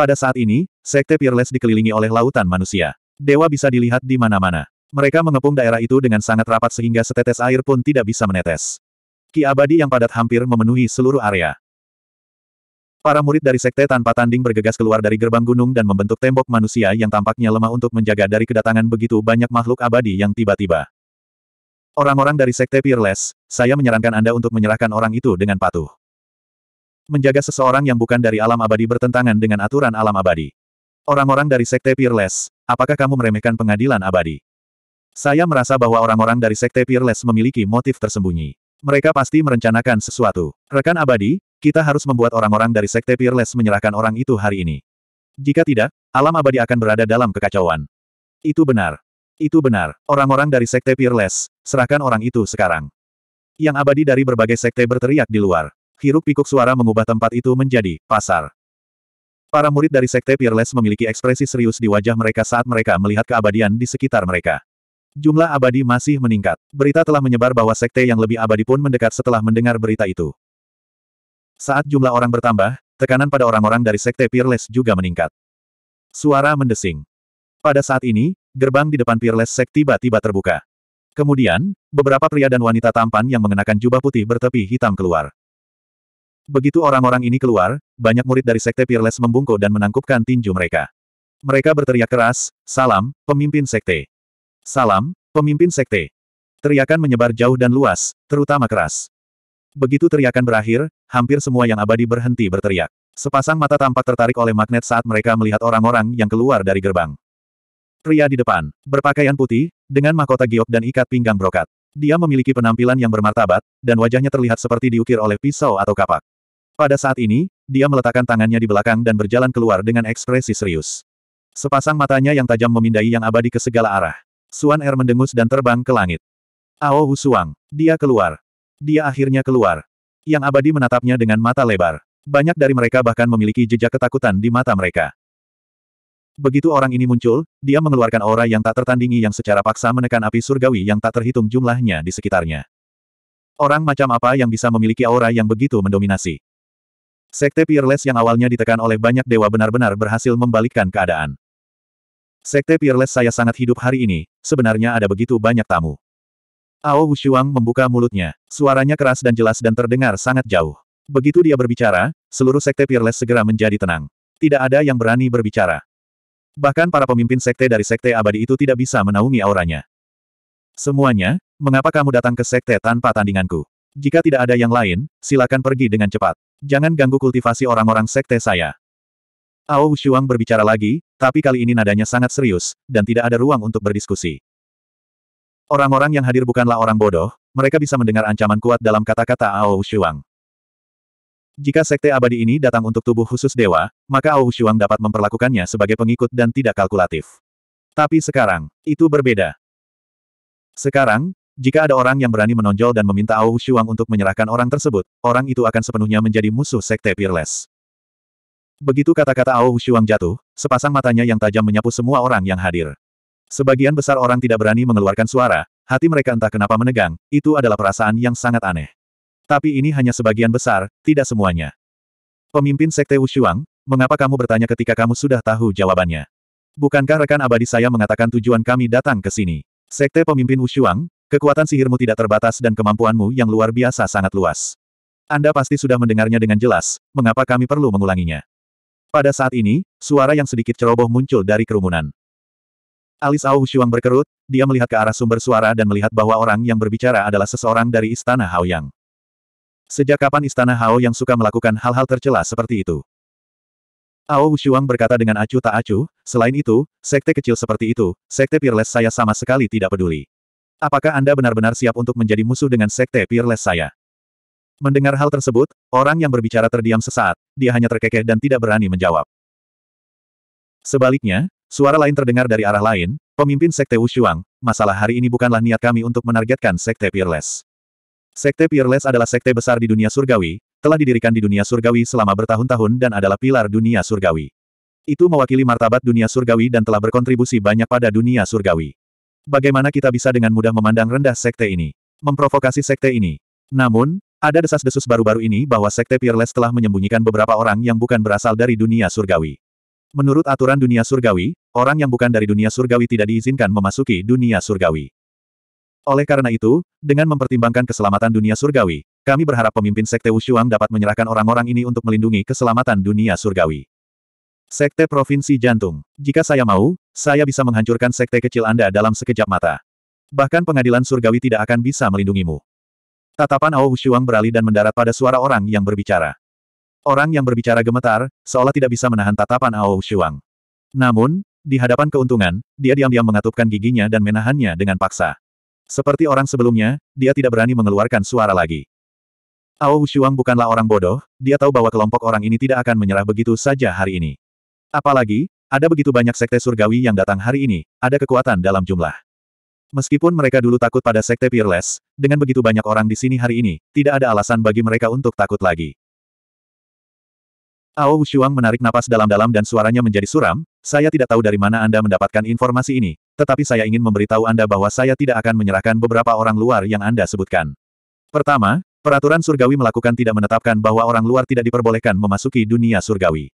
Pada saat ini, Sekte Peerless dikelilingi oleh lautan manusia. Dewa bisa dilihat di mana-mana. Mereka mengepung daerah itu dengan sangat rapat sehingga setetes air pun tidak bisa menetes. Ki abadi yang padat hampir memenuhi seluruh area. Para murid dari sekte tanpa tanding bergegas keluar dari gerbang gunung dan membentuk tembok manusia yang tampaknya lemah untuk menjaga dari kedatangan begitu banyak makhluk abadi yang tiba-tiba. Orang-orang dari sekte Peerless, saya menyarankan Anda untuk menyerahkan orang itu dengan patuh menjaga seseorang yang bukan dari alam abadi bertentangan dengan aturan alam abadi. Orang-orang dari Sekte Peerless, apakah kamu meremehkan pengadilan abadi? Saya merasa bahwa orang-orang dari Sekte Peerless memiliki motif tersembunyi. Mereka pasti merencanakan sesuatu. Rekan abadi, kita harus membuat orang-orang dari Sekte Peerless menyerahkan orang itu hari ini. Jika tidak, alam abadi akan berada dalam kekacauan. Itu benar. Itu benar. Orang-orang dari Sekte Peerless, serahkan orang itu sekarang. Yang abadi dari berbagai sekte berteriak di luar hiruk-pikuk suara mengubah tempat itu menjadi pasar. Para murid dari Sekte Peerless memiliki ekspresi serius di wajah mereka saat mereka melihat keabadian di sekitar mereka. Jumlah abadi masih meningkat. Berita telah menyebar bahwa Sekte yang lebih abadi pun mendekat setelah mendengar berita itu. Saat jumlah orang bertambah, tekanan pada orang-orang dari Sekte Peerless juga meningkat. Suara mendesing. Pada saat ini, gerbang di depan Peerless sekte tiba-tiba terbuka. Kemudian, beberapa pria dan wanita tampan yang mengenakan jubah putih bertepi hitam keluar. Begitu orang-orang ini keluar, banyak murid dari Sekte Peerless membungkuk dan menangkupkan tinju mereka. Mereka berteriak keras, Salam, pemimpin Sekte. Salam, pemimpin Sekte. Teriakan menyebar jauh dan luas, terutama keras. Begitu teriakan berakhir, hampir semua yang abadi berhenti berteriak. Sepasang mata tampak tertarik oleh magnet saat mereka melihat orang-orang yang keluar dari gerbang. Pria di depan, berpakaian putih, dengan mahkota giok dan ikat pinggang brokat. Dia memiliki penampilan yang bermartabat, dan wajahnya terlihat seperti diukir oleh pisau atau kapak. Pada saat ini, dia meletakkan tangannya di belakang dan berjalan keluar dengan ekspresi serius. Sepasang matanya yang tajam memindai yang abadi ke segala arah. Suan Er mendengus dan terbang ke langit. Ao Suang, Dia keluar. Dia akhirnya keluar. Yang abadi menatapnya dengan mata lebar. Banyak dari mereka bahkan memiliki jejak ketakutan di mata mereka. Begitu orang ini muncul, dia mengeluarkan aura yang tak tertandingi yang secara paksa menekan api surgawi yang tak terhitung jumlahnya di sekitarnya. Orang macam apa yang bisa memiliki aura yang begitu mendominasi? Sekte Peerless yang awalnya ditekan oleh banyak dewa benar-benar berhasil membalikkan keadaan. Sekte Peerless saya sangat hidup hari ini, sebenarnya ada begitu banyak tamu. Ao Wushuang membuka mulutnya, suaranya keras dan jelas dan terdengar sangat jauh. Begitu dia berbicara, seluruh Sekte Peerless segera menjadi tenang. Tidak ada yang berani berbicara. Bahkan para pemimpin Sekte dari Sekte Abadi itu tidak bisa menaungi auranya. Semuanya, mengapa kamu datang ke Sekte tanpa tandinganku? Jika tidak ada yang lain, silakan pergi dengan cepat. Jangan ganggu kultivasi orang-orang sekte saya. Ao Wushuang berbicara lagi, tapi kali ini nadanya sangat serius, dan tidak ada ruang untuk berdiskusi. Orang-orang yang hadir bukanlah orang bodoh, mereka bisa mendengar ancaman kuat dalam kata-kata Ao Wushuang. Jika sekte abadi ini datang untuk tubuh khusus dewa, maka Ao Wushuang dapat memperlakukannya sebagai pengikut dan tidak kalkulatif. Tapi sekarang, itu berbeda. Sekarang, jika ada orang yang berani menonjol dan meminta Au Shuang untuk menyerahkan orang tersebut, orang itu akan sepenuhnya menjadi musuh Sekte Peerless. Begitu kata-kata Au Shuang jatuh, sepasang matanya yang tajam menyapu semua orang yang hadir. Sebagian besar orang tidak berani mengeluarkan suara, hati mereka entah kenapa menegang, itu adalah perasaan yang sangat aneh. Tapi ini hanya sebagian besar, tidak semuanya. Pemimpin Sekte Wushuang, mengapa kamu bertanya ketika kamu sudah tahu jawabannya? Bukankah rekan abadi saya mengatakan tujuan kami datang ke sini? Sekte pemimpin Wushuang, Kekuatan sihirmu tidak terbatas dan kemampuanmu yang luar biasa sangat luas. Anda pasti sudah mendengarnya dengan jelas, mengapa kami perlu mengulanginya. Pada saat ini, suara yang sedikit ceroboh muncul dari kerumunan. Alis Ao Shuang berkerut, dia melihat ke arah sumber suara dan melihat bahwa orang yang berbicara adalah seseorang dari Istana Haoyang. Sejak kapan Istana Hao yang suka melakukan hal-hal tercela seperti itu? Ao Shuang berkata dengan acuh tak acuh, selain itu, sekte kecil seperti itu, sekte peerless saya sama sekali tidak peduli. Apakah Anda benar-benar siap untuk menjadi musuh dengan sekte Peerless saya? Mendengar hal tersebut, orang yang berbicara terdiam sesaat, dia hanya terkekeh dan tidak berani menjawab. Sebaliknya, suara lain terdengar dari arah lain, pemimpin Sekte Wushuang, masalah hari ini bukanlah niat kami untuk menargetkan Sekte Peerless. Sekte Peerless adalah sekte besar di dunia surgawi, telah didirikan di dunia surgawi selama bertahun-tahun dan adalah pilar dunia surgawi. Itu mewakili martabat dunia surgawi dan telah berkontribusi banyak pada dunia surgawi. Bagaimana kita bisa dengan mudah memandang rendah sekte ini? Memprovokasi sekte ini. Namun, ada desas-desus baru-baru ini bahwa sekte Peerless telah menyembunyikan beberapa orang yang bukan berasal dari dunia surgawi. Menurut aturan dunia surgawi, orang yang bukan dari dunia surgawi tidak diizinkan memasuki dunia surgawi. Oleh karena itu, dengan mempertimbangkan keselamatan dunia surgawi, kami berharap pemimpin Sekte Wushuang dapat menyerahkan orang-orang ini untuk melindungi keselamatan dunia surgawi. Sekte Provinsi Jantung. Jika saya mau, saya bisa menghancurkan sekte kecil Anda dalam sekejap mata. Bahkan pengadilan surgawi tidak akan bisa melindungimu. Tatapan Ao Wushuang beralih dan mendarat pada suara orang yang berbicara. Orang yang berbicara gemetar, seolah tidak bisa menahan tatapan Ao Wushuang. Namun, di hadapan keuntungan, dia diam-diam mengatupkan giginya dan menahannya dengan paksa. Seperti orang sebelumnya, dia tidak berani mengeluarkan suara lagi. Ao Wushuang bukanlah orang bodoh, dia tahu bahwa kelompok orang ini tidak akan menyerah begitu saja hari ini. Apalagi, ada begitu banyak sekte surgawi yang datang hari ini, ada kekuatan dalam jumlah. Meskipun mereka dulu takut pada sekte Peerless, dengan begitu banyak orang di sini hari ini, tidak ada alasan bagi mereka untuk takut lagi. Ao Wushuang menarik napas dalam-dalam dan suaranya menjadi suram, saya tidak tahu dari mana Anda mendapatkan informasi ini, tetapi saya ingin memberitahu Anda bahwa saya tidak akan menyerahkan beberapa orang luar yang Anda sebutkan. Pertama, peraturan surgawi melakukan tidak menetapkan bahwa orang luar tidak diperbolehkan memasuki dunia surgawi.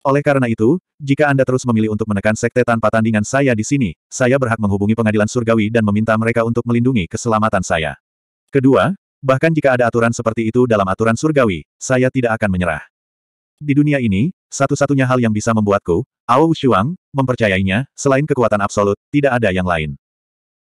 Oleh karena itu, jika Anda terus memilih untuk menekan sekte tanpa tandingan saya di sini, saya berhak menghubungi pengadilan surgawi dan meminta mereka untuk melindungi keselamatan saya. Kedua, bahkan jika ada aturan seperti itu dalam aturan surgawi, saya tidak akan menyerah. Di dunia ini, satu-satunya hal yang bisa membuatku, Ao Shuang, mempercayainya, selain kekuatan absolut, tidak ada yang lain.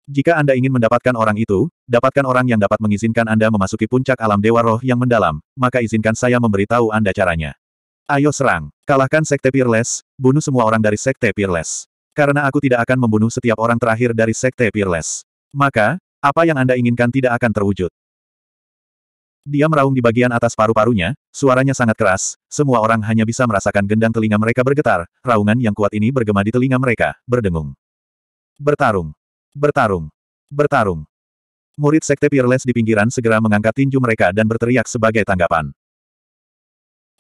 Jika Anda ingin mendapatkan orang itu, dapatkan orang yang dapat mengizinkan Anda memasuki puncak alam dewa roh yang mendalam, maka izinkan saya memberitahu Anda caranya. Ayo serang. Kalahkan Sekte Peerless, bunuh semua orang dari Sekte Peerless. Karena aku tidak akan membunuh setiap orang terakhir dari Sekte Peerless. Maka, apa yang Anda inginkan tidak akan terwujud. Dia meraung di bagian atas paru-parunya, suaranya sangat keras, semua orang hanya bisa merasakan gendang telinga mereka bergetar, raungan yang kuat ini bergema di telinga mereka, berdengung. Bertarung. Bertarung. Bertarung. Murid Sekte Peerless di pinggiran segera mengangkat tinju mereka dan berteriak sebagai tanggapan.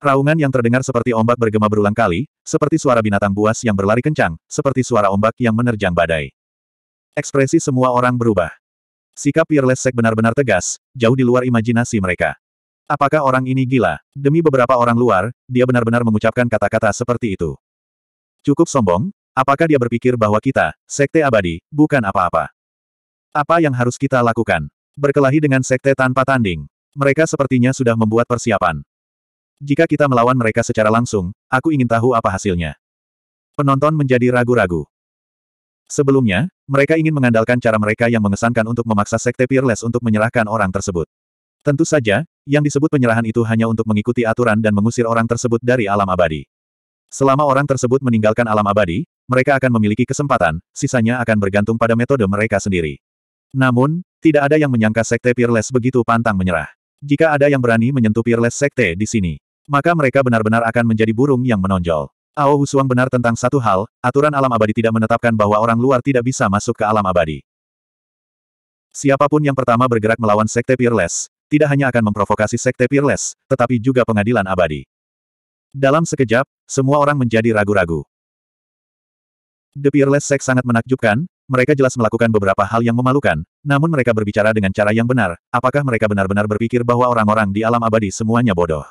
Raungan yang terdengar seperti ombak bergema berulang kali, seperti suara binatang buas yang berlari kencang, seperti suara ombak yang menerjang badai. Ekspresi semua orang berubah. Sikap Peerless Sek benar-benar tegas, jauh di luar imajinasi mereka. Apakah orang ini gila? Demi beberapa orang luar, dia benar-benar mengucapkan kata-kata seperti itu. Cukup sombong, apakah dia berpikir bahwa kita, Sekte Abadi, bukan apa-apa? Apa yang harus kita lakukan? Berkelahi dengan Sekte tanpa tanding. Mereka sepertinya sudah membuat persiapan. Jika kita melawan mereka secara langsung, aku ingin tahu apa hasilnya. Penonton menjadi ragu-ragu. Sebelumnya, mereka ingin mengandalkan cara mereka yang mengesankan untuk memaksa Sekte Peerless untuk menyerahkan orang tersebut. Tentu saja, yang disebut penyerahan itu hanya untuk mengikuti aturan dan mengusir orang tersebut dari alam abadi. Selama orang tersebut meninggalkan alam abadi, mereka akan memiliki kesempatan, sisanya akan bergantung pada metode mereka sendiri. Namun, tidak ada yang menyangka Sekte Peerless begitu pantang menyerah. Jika ada yang berani menyentuh Peerless Sekte di sini, maka mereka benar-benar akan menjadi burung yang menonjol. Ao Husuang benar tentang satu hal, aturan alam abadi tidak menetapkan bahwa orang luar tidak bisa masuk ke alam abadi. Siapapun yang pertama bergerak melawan Sekte Peerless, tidak hanya akan memprovokasi Sekte Peerless, tetapi juga pengadilan abadi. Dalam sekejap, semua orang menjadi ragu-ragu. The Peerless Sect sangat menakjubkan, mereka jelas melakukan beberapa hal yang memalukan, namun mereka berbicara dengan cara yang benar, apakah mereka benar-benar berpikir bahwa orang-orang di alam abadi semuanya bodoh.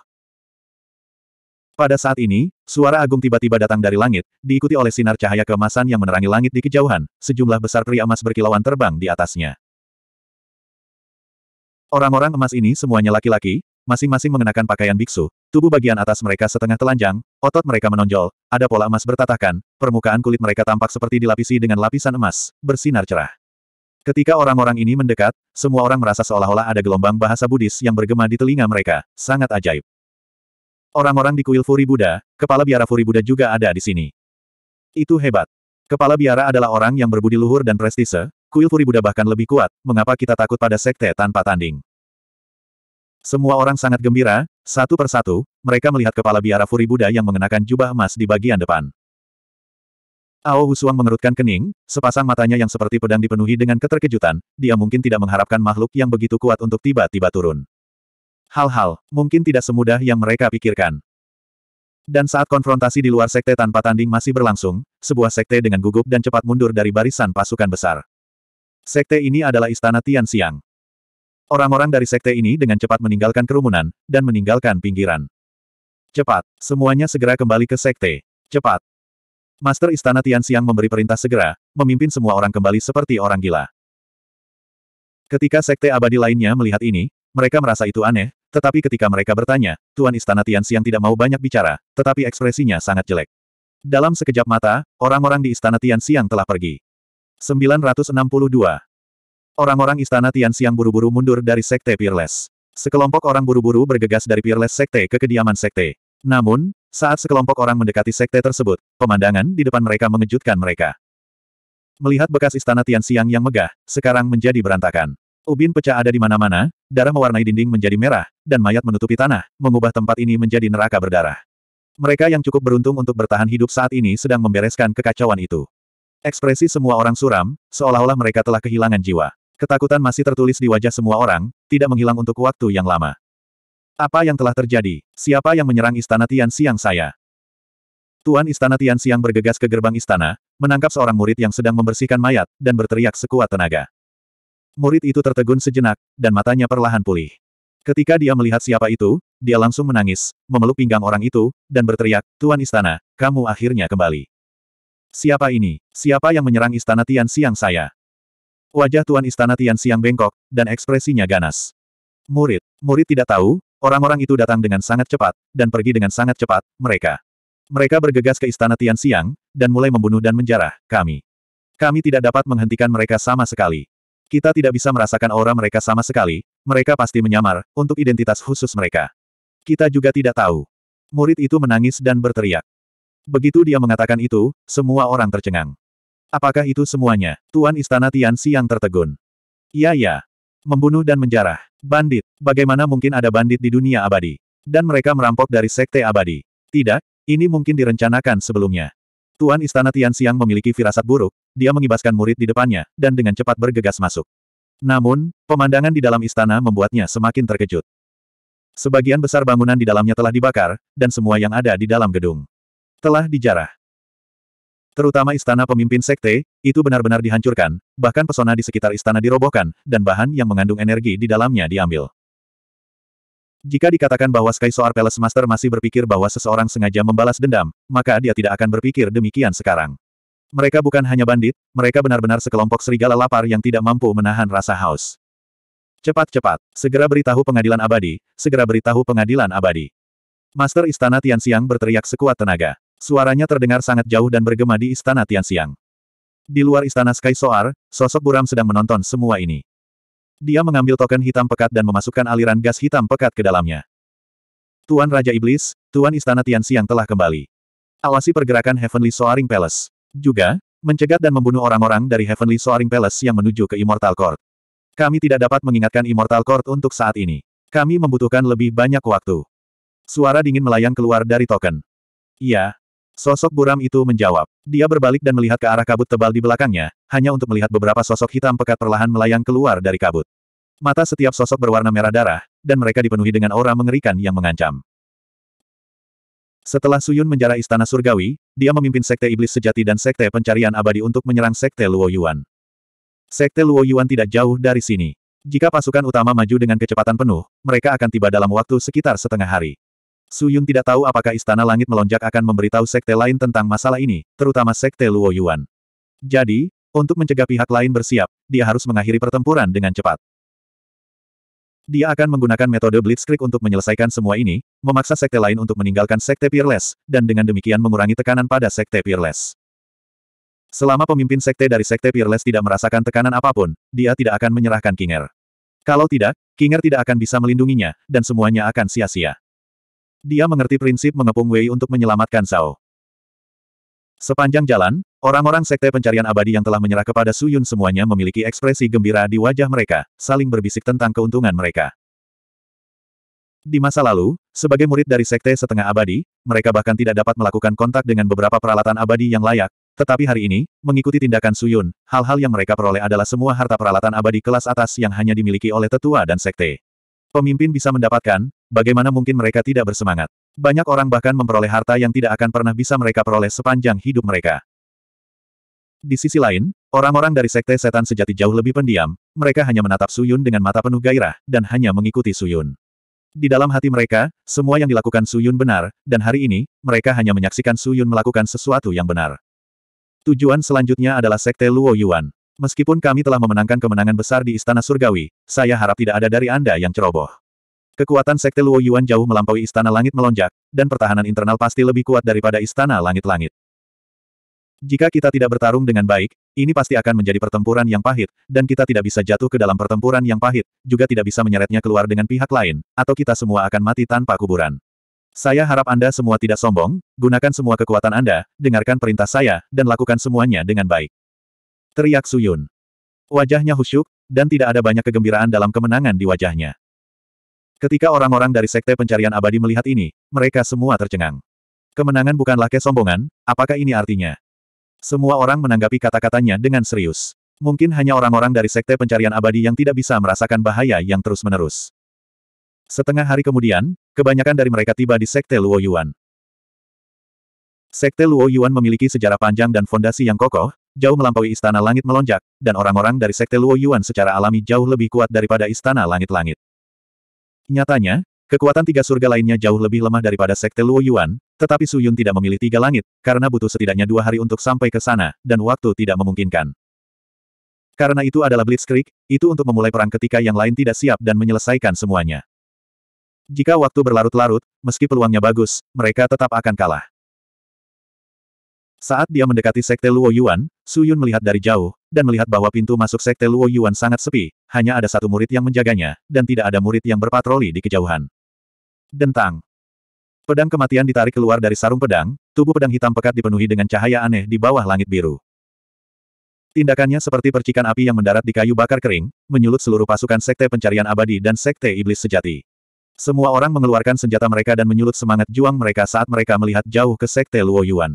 Pada saat ini, suara agung tiba-tiba datang dari langit, diikuti oleh sinar cahaya keemasan yang menerangi langit di kejauhan, sejumlah besar pria emas berkilauan terbang di atasnya. Orang-orang emas ini semuanya laki-laki, masing-masing mengenakan pakaian biksu, tubuh bagian atas mereka setengah telanjang, otot mereka menonjol, ada pola emas bertatakan, permukaan kulit mereka tampak seperti dilapisi dengan lapisan emas, bersinar cerah. Ketika orang-orang ini mendekat, semua orang merasa seolah-olah ada gelombang bahasa Buddhis yang bergema di telinga mereka, sangat ajaib. Orang-orang di kuil Furi Buddha, kepala biara Furi Buddha juga ada di sini. Itu hebat. Kepala biara adalah orang yang berbudi luhur dan prestise, kuil Furi Buddha bahkan lebih kuat, mengapa kita takut pada sekte tanpa tanding? Semua orang sangat gembira, satu persatu, mereka melihat kepala biara Furi Buddha yang mengenakan jubah emas di bagian depan. Ao Husuang mengerutkan kening, sepasang matanya yang seperti pedang dipenuhi dengan keterkejutan, dia mungkin tidak mengharapkan makhluk yang begitu kuat untuk tiba-tiba turun. Hal-hal, mungkin tidak semudah yang mereka pikirkan. Dan saat konfrontasi di luar sekte tanpa tanding masih berlangsung, sebuah sekte dengan gugup dan cepat mundur dari barisan pasukan besar. Sekte ini adalah istana Tian Siang. Orang-orang dari sekte ini dengan cepat meninggalkan kerumunan, dan meninggalkan pinggiran. Cepat, semuanya segera kembali ke sekte. Cepat. Master Istana Tian Siang memberi perintah segera, memimpin semua orang kembali seperti orang gila. Ketika sekte abadi lainnya melihat ini, mereka merasa itu aneh, tetapi ketika mereka bertanya, Tuan Istana Tianxiang tidak mau banyak bicara, tetapi ekspresinya sangat jelek. Dalam sekejap mata, orang-orang di Istana Tianxiang telah pergi. 962. Orang-orang Istana Tianxiang buru-buru mundur dari Sekte Peerless. Sekelompok orang buru-buru bergegas dari Peerless Sekte ke kediaman Sekte. Namun, saat sekelompok orang mendekati Sekte tersebut, pemandangan di depan mereka mengejutkan mereka. Melihat bekas Istana Tianxiang yang megah, sekarang menjadi berantakan. Ubin pecah ada di mana-mana, darah mewarnai dinding menjadi merah, dan mayat menutupi tanah, mengubah tempat ini menjadi neraka berdarah. Mereka yang cukup beruntung untuk bertahan hidup saat ini sedang membereskan kekacauan itu. Ekspresi semua orang suram, seolah-olah mereka telah kehilangan jiwa. Ketakutan masih tertulis di wajah semua orang, tidak menghilang untuk waktu yang lama. Apa yang telah terjadi? Siapa yang menyerang istana Tian Siang saya? Tuan istana Tian Siang bergegas ke gerbang istana, menangkap seorang murid yang sedang membersihkan mayat, dan berteriak sekuat tenaga. Murid itu tertegun sejenak, dan matanya perlahan pulih. Ketika dia melihat siapa itu, dia langsung menangis, memeluk pinggang orang itu, dan berteriak, Tuan Istana, kamu akhirnya kembali. Siapa ini? Siapa yang menyerang Istana Tian Siang saya? Wajah Tuan Istana Tian Siang bengkok, dan ekspresinya ganas. Murid, murid tidak tahu, orang-orang itu datang dengan sangat cepat, dan pergi dengan sangat cepat, mereka. Mereka bergegas ke Istana Tian Siang, dan mulai membunuh dan menjarah, kami. Kami tidak dapat menghentikan mereka sama sekali. Kita tidak bisa merasakan aura mereka sama sekali, mereka pasti menyamar, untuk identitas khusus mereka. Kita juga tidak tahu. Murid itu menangis dan berteriak. Begitu dia mengatakan itu, semua orang tercengang. Apakah itu semuanya? Tuan Istana Tian Siang tertegun. Iya ya. Membunuh dan menjarah. Bandit. Bagaimana mungkin ada bandit di dunia abadi? Dan mereka merampok dari sekte abadi. Tidak, ini mungkin direncanakan sebelumnya. Tuan Istana Tian Xiang memiliki firasat buruk, dia mengibaskan murid di depannya, dan dengan cepat bergegas masuk. Namun, pemandangan di dalam istana membuatnya semakin terkejut. Sebagian besar bangunan di dalamnya telah dibakar, dan semua yang ada di dalam gedung telah dijarah. Terutama istana pemimpin sekte, itu benar-benar dihancurkan, bahkan pesona di sekitar istana dirobohkan, dan bahan yang mengandung energi di dalamnya diambil. Jika dikatakan bahwa Sky Soar Palace Master masih berpikir bahwa seseorang sengaja membalas dendam, maka dia tidak akan berpikir demikian sekarang. Mereka bukan hanya bandit, mereka benar-benar sekelompok serigala lapar yang tidak mampu menahan rasa haus. Cepat-cepat, segera beritahu pengadilan abadi, segera beritahu pengadilan abadi. Master Istana Tian Tianxiang berteriak sekuat tenaga. Suaranya terdengar sangat jauh dan bergema di Istana Tian Tianxiang. Di luar Istana Sky Soar, sosok buram sedang menonton semua ini. Dia mengambil token hitam pekat dan memasukkan aliran gas hitam pekat ke dalamnya. Tuan Raja Iblis, Tuan Istana Tianxiang telah kembali. Awasi pergerakan Heavenly Soaring Palace. Juga, mencegat dan membunuh orang-orang dari Heavenly Soaring Palace yang menuju ke Immortal Court. Kami tidak dapat mengingatkan Immortal Court untuk saat ini. Kami membutuhkan lebih banyak waktu. Suara dingin melayang keluar dari token. Iya, Sosok buram itu menjawab. Dia berbalik dan melihat ke arah kabut tebal di belakangnya, hanya untuk melihat beberapa sosok hitam pekat perlahan melayang keluar dari kabut. Mata setiap sosok berwarna merah darah, dan mereka dipenuhi dengan aura mengerikan yang mengancam. Setelah Suyun menjara Istana Surgawi, dia memimpin Sekte Iblis Sejati dan Sekte Pencarian Abadi untuk menyerang Sekte Luo Yuan. Sekte Luo Yuan tidak jauh dari sini. Jika pasukan utama maju dengan kecepatan penuh, mereka akan tiba dalam waktu sekitar setengah hari. Su Yun tidak tahu apakah Istana Langit Melonjak akan memberitahu sekte lain tentang masalah ini, terutama sekte Luo Yuan. Jadi, untuk mencegah pihak lain bersiap, dia harus mengakhiri pertempuran dengan cepat. Dia akan menggunakan metode Blitzkrieg untuk menyelesaikan semua ini, memaksa sekte lain untuk meninggalkan sekte Peerless, dan dengan demikian mengurangi tekanan pada sekte Peerless. Selama pemimpin sekte dari sekte Peerless tidak merasakan tekanan apapun, dia tidak akan menyerahkan Kinger. Kalau tidak, Kinger tidak akan bisa melindunginya, dan semuanya akan sia-sia. Dia mengerti prinsip mengepung Wei untuk menyelamatkan Zhao. Sepanjang jalan, orang-orang sekte pencarian abadi yang telah menyerah kepada Su Yun semuanya memiliki ekspresi gembira di wajah mereka, saling berbisik tentang keuntungan mereka. Di masa lalu, sebagai murid dari sekte setengah abadi, mereka bahkan tidak dapat melakukan kontak dengan beberapa peralatan abadi yang layak, tetapi hari ini, mengikuti tindakan Su Yun, hal-hal yang mereka peroleh adalah semua harta peralatan abadi kelas atas yang hanya dimiliki oleh tetua dan sekte pemimpin bisa mendapatkan, bagaimana mungkin mereka tidak bersemangat? Banyak orang bahkan memperoleh harta yang tidak akan pernah bisa mereka peroleh sepanjang hidup mereka. Di sisi lain, orang-orang dari sekte setan sejati jauh lebih pendiam, mereka hanya menatap Suyun dengan mata penuh gairah, dan hanya mengikuti Suyun. Di dalam hati mereka, semua yang dilakukan Suyun benar, dan hari ini, mereka hanya menyaksikan Suyun melakukan sesuatu yang benar. Tujuan selanjutnya adalah Sekte Luo Yuan. Meskipun kami telah memenangkan kemenangan besar di Istana Surgawi, saya harap tidak ada dari Anda yang ceroboh. Kekuatan Sekte Luo Yuan jauh melampaui Istana Langit melonjak, dan pertahanan internal pasti lebih kuat daripada Istana Langit-Langit. Jika kita tidak bertarung dengan baik, ini pasti akan menjadi pertempuran yang pahit, dan kita tidak bisa jatuh ke dalam pertempuran yang pahit, juga tidak bisa menyeretnya keluar dengan pihak lain, atau kita semua akan mati tanpa kuburan. Saya harap Anda semua tidak sombong, gunakan semua kekuatan Anda, dengarkan perintah saya, dan lakukan semuanya dengan baik. Teriak Suyun. Wajahnya husyuk, dan tidak ada banyak kegembiraan dalam kemenangan di wajahnya. Ketika orang-orang dari Sekte Pencarian Abadi melihat ini, mereka semua tercengang. Kemenangan bukanlah kesombongan, apakah ini artinya? Semua orang menanggapi kata-katanya dengan serius. Mungkin hanya orang-orang dari Sekte Pencarian Abadi yang tidak bisa merasakan bahaya yang terus-menerus. Setengah hari kemudian, kebanyakan dari mereka tiba di Sekte Luo Yuan. Sekte Luo Yuan memiliki sejarah panjang dan fondasi yang kokoh, jauh melampaui istana langit melonjak, dan orang-orang dari sekte Luo Yuan secara alami jauh lebih kuat daripada istana langit-langit. Nyatanya, kekuatan tiga surga lainnya jauh lebih lemah daripada sekte Luo Yuan, tetapi Su Yun tidak memilih tiga langit, karena butuh setidaknya dua hari untuk sampai ke sana, dan waktu tidak memungkinkan. Karena itu adalah Blitzkrieg, itu untuk memulai perang ketika yang lain tidak siap dan menyelesaikan semuanya. Jika waktu berlarut-larut, meski peluangnya bagus, mereka tetap akan kalah. Saat dia mendekati sekte Luo Yuan, Su Yun melihat dari jauh, dan melihat bahwa pintu masuk sekte Luo Yuan sangat sepi, hanya ada satu murid yang menjaganya, dan tidak ada murid yang berpatroli di kejauhan. Dentang. Pedang kematian ditarik keluar dari sarung pedang, tubuh pedang hitam pekat dipenuhi dengan cahaya aneh di bawah langit biru. Tindakannya seperti percikan api yang mendarat di kayu bakar kering, menyulut seluruh pasukan sekte pencarian abadi dan sekte iblis sejati. Semua orang mengeluarkan senjata mereka dan menyulut semangat juang mereka saat mereka melihat jauh ke sekte Luo Yuan.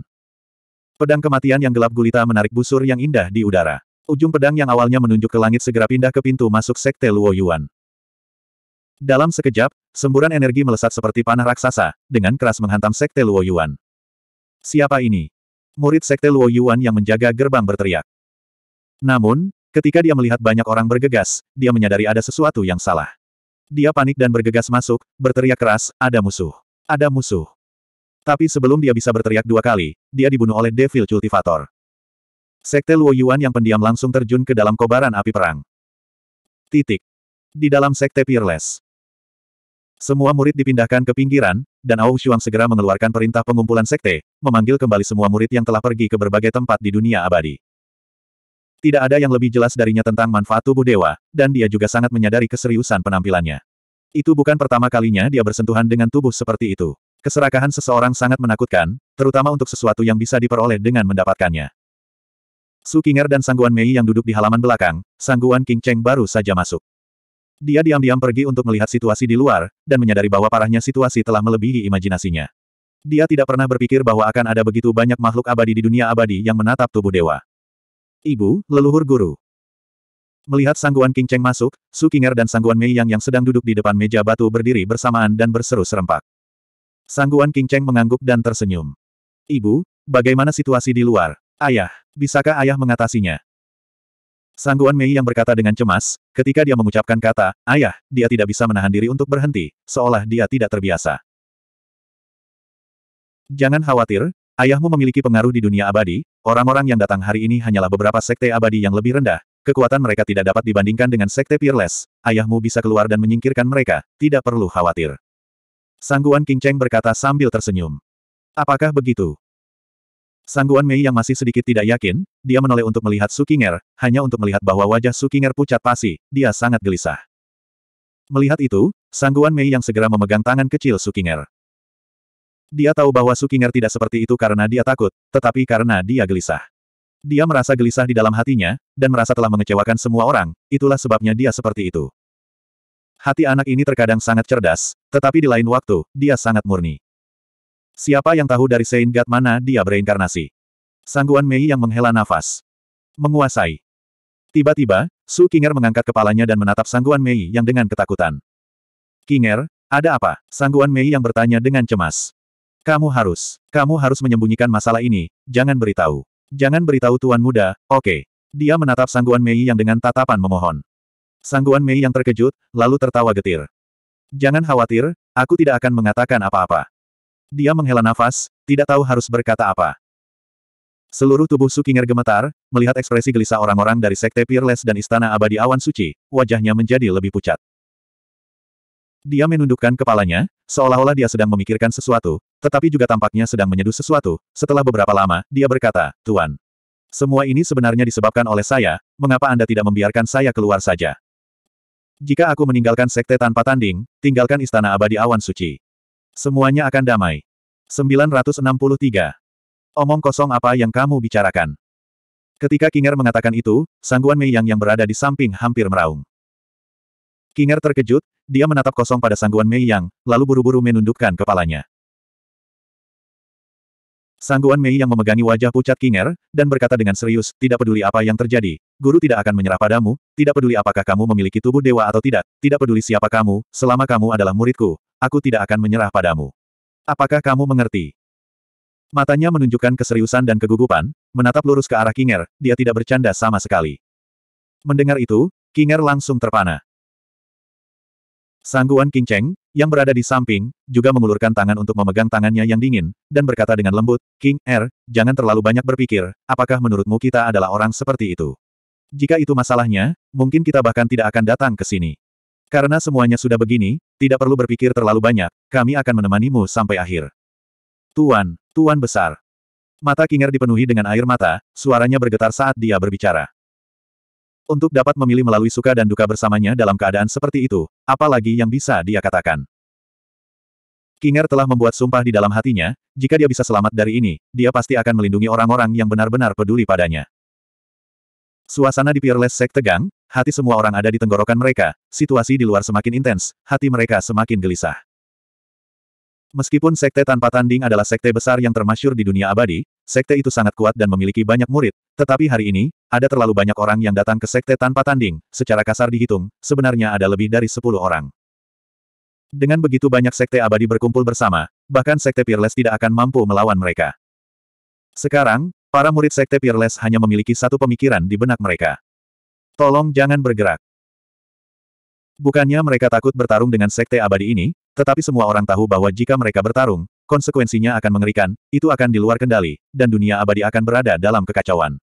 Pedang kematian yang gelap gulita menarik busur yang indah di udara. Ujung pedang yang awalnya menunjuk ke langit segera pindah ke pintu masuk Sekte Luo Yuan. Dalam sekejap, semburan energi melesat seperti panah raksasa, dengan keras menghantam Sekte Luo Yuan. Siapa ini? Murid Sekte Luo Yuan yang menjaga gerbang berteriak. Namun, ketika dia melihat banyak orang bergegas, dia menyadari ada sesuatu yang salah. Dia panik dan bergegas masuk, berteriak keras, ada musuh. Ada musuh. Tapi sebelum dia bisa berteriak dua kali, dia dibunuh oleh Devil Cultivator. Sekte Luo Yuan yang pendiam langsung terjun ke dalam kobaran api perang. Titik. Di dalam Sekte Peerless. Semua murid dipindahkan ke pinggiran, dan Ao Shuang segera mengeluarkan perintah pengumpulan sekte, memanggil kembali semua murid yang telah pergi ke berbagai tempat di dunia abadi. Tidak ada yang lebih jelas darinya tentang manfaat tubuh dewa, dan dia juga sangat menyadari keseriusan penampilannya. Itu bukan pertama kalinya dia bersentuhan dengan tubuh seperti itu. Keserakahan seseorang sangat menakutkan, terutama untuk sesuatu yang bisa diperoleh dengan mendapatkannya. Su Qinger dan Sangguan Mei yang duduk di halaman belakang, Sangguan King Cheng baru saja masuk. Dia diam-diam pergi untuk melihat situasi di luar, dan menyadari bahwa parahnya situasi telah melebihi imajinasinya. Dia tidak pernah berpikir bahwa akan ada begitu banyak makhluk abadi di dunia abadi yang menatap tubuh dewa. Ibu, leluhur guru. Melihat Sangguan King Cheng masuk, Su Qinger dan Sangguan Mei Yang yang sedang duduk di depan meja batu berdiri bersamaan dan berseru serempak. Sangguan King Cheng mengangguk dan tersenyum. Ibu, bagaimana situasi di luar? Ayah, bisakah ayah mengatasinya? Sangguan Mei yang berkata dengan cemas, ketika dia mengucapkan kata, ayah, dia tidak bisa menahan diri untuk berhenti, seolah dia tidak terbiasa. Jangan khawatir, ayahmu memiliki pengaruh di dunia abadi, orang-orang yang datang hari ini hanyalah beberapa sekte abadi yang lebih rendah, kekuatan mereka tidak dapat dibandingkan dengan sekte peerless, ayahmu bisa keluar dan menyingkirkan mereka, tidak perlu khawatir. Sangguan King Cheng berkata sambil tersenyum. Apakah begitu? Sangguan Mei yang masih sedikit tidak yakin, dia menoleh untuk melihat Sukinger, hanya untuk melihat bahwa wajah Sukinger pucat pasi, dia sangat gelisah. Melihat itu, Sangguan Mei yang segera memegang tangan kecil Sukinger. Dia tahu bahwa Sukinger tidak seperti itu karena dia takut, tetapi karena dia gelisah. Dia merasa gelisah di dalam hatinya, dan merasa telah mengecewakan semua orang, itulah sebabnya dia seperti itu. Hati anak ini terkadang sangat cerdas, tetapi di lain waktu, dia sangat murni. Siapa yang tahu dari Saint God mana dia bereinkarnasi? Sangguan Mei yang menghela nafas. Menguasai. Tiba-tiba, Su Kinger mengangkat kepalanya dan menatap Sangguan Mei yang dengan ketakutan. Kinger, ada apa? Sangguan Mei yang bertanya dengan cemas. Kamu harus, kamu harus menyembunyikan masalah ini, jangan beritahu. Jangan beritahu Tuan Muda, oke. Okay. Dia menatap Sangguan Mei yang dengan tatapan memohon. Sangguan Mei yang terkejut, lalu tertawa getir. Jangan khawatir, aku tidak akan mengatakan apa-apa. Dia menghela nafas, tidak tahu harus berkata apa. Seluruh tubuh Sukinger gemetar, melihat ekspresi gelisah orang-orang dari Sekte Peerless dan Istana Abadi Awan Suci, wajahnya menjadi lebih pucat. Dia menundukkan kepalanya, seolah-olah dia sedang memikirkan sesuatu, tetapi juga tampaknya sedang menyeduh sesuatu. Setelah beberapa lama, dia berkata, Tuan, semua ini sebenarnya disebabkan oleh saya, mengapa Anda tidak membiarkan saya keluar saja? Jika aku meninggalkan sekte tanpa tanding, tinggalkan istana abadi awan suci. Semuanya akan damai. 963. Omong kosong apa yang kamu bicarakan? Ketika Kinger mengatakan itu, sangguan Mei Yang yang berada di samping hampir meraung. Kinger terkejut, dia menatap kosong pada sangguan Mei Yang, lalu buru-buru menundukkan kepalanya. Sangguan Mei yang memegangi wajah pucat Kinger, dan berkata dengan serius, tidak peduli apa yang terjadi, guru tidak akan menyerah padamu, tidak peduli apakah kamu memiliki tubuh dewa atau tidak, tidak peduli siapa kamu, selama kamu adalah muridku, aku tidak akan menyerah padamu. Apakah kamu mengerti? Matanya menunjukkan keseriusan dan kegugupan, menatap lurus ke arah Kinger, dia tidak bercanda sama sekali. Mendengar itu, Kinger langsung terpana. Sangguan King Cheng, yang berada di samping, juga mengulurkan tangan untuk memegang tangannya yang dingin, dan berkata dengan lembut, King Er, jangan terlalu banyak berpikir, apakah menurutmu kita adalah orang seperti itu? Jika itu masalahnya, mungkin kita bahkan tidak akan datang ke sini. Karena semuanya sudah begini, tidak perlu berpikir terlalu banyak, kami akan menemanimu sampai akhir. Tuan, Tuan Besar. Mata Kinger dipenuhi dengan air mata, suaranya bergetar saat dia berbicara. Untuk dapat memilih melalui suka dan duka bersamanya dalam keadaan seperti itu, apalagi yang bisa dia katakan. Kinger telah membuat sumpah di dalam hatinya, jika dia bisa selamat dari ini, dia pasti akan melindungi orang-orang yang benar-benar peduli padanya. Suasana di Peerless Sek tegang, hati semua orang ada di tenggorokan mereka, situasi di luar semakin intens, hati mereka semakin gelisah. Meskipun sekte tanpa tanding adalah sekte besar yang termasyur di dunia abadi, sekte itu sangat kuat dan memiliki banyak murid, tetapi hari ini, ada terlalu banyak orang yang datang ke sekte tanpa tanding, secara kasar dihitung, sebenarnya ada lebih dari sepuluh orang. Dengan begitu banyak sekte abadi berkumpul bersama, bahkan sekte Peerless tidak akan mampu melawan mereka. Sekarang, para murid sekte Peerless hanya memiliki satu pemikiran di benak mereka. Tolong jangan bergerak. Bukannya mereka takut bertarung dengan sekte abadi ini, tetapi semua orang tahu bahwa jika mereka bertarung, konsekuensinya akan mengerikan, itu akan di luar kendali, dan dunia abadi akan berada dalam kekacauan.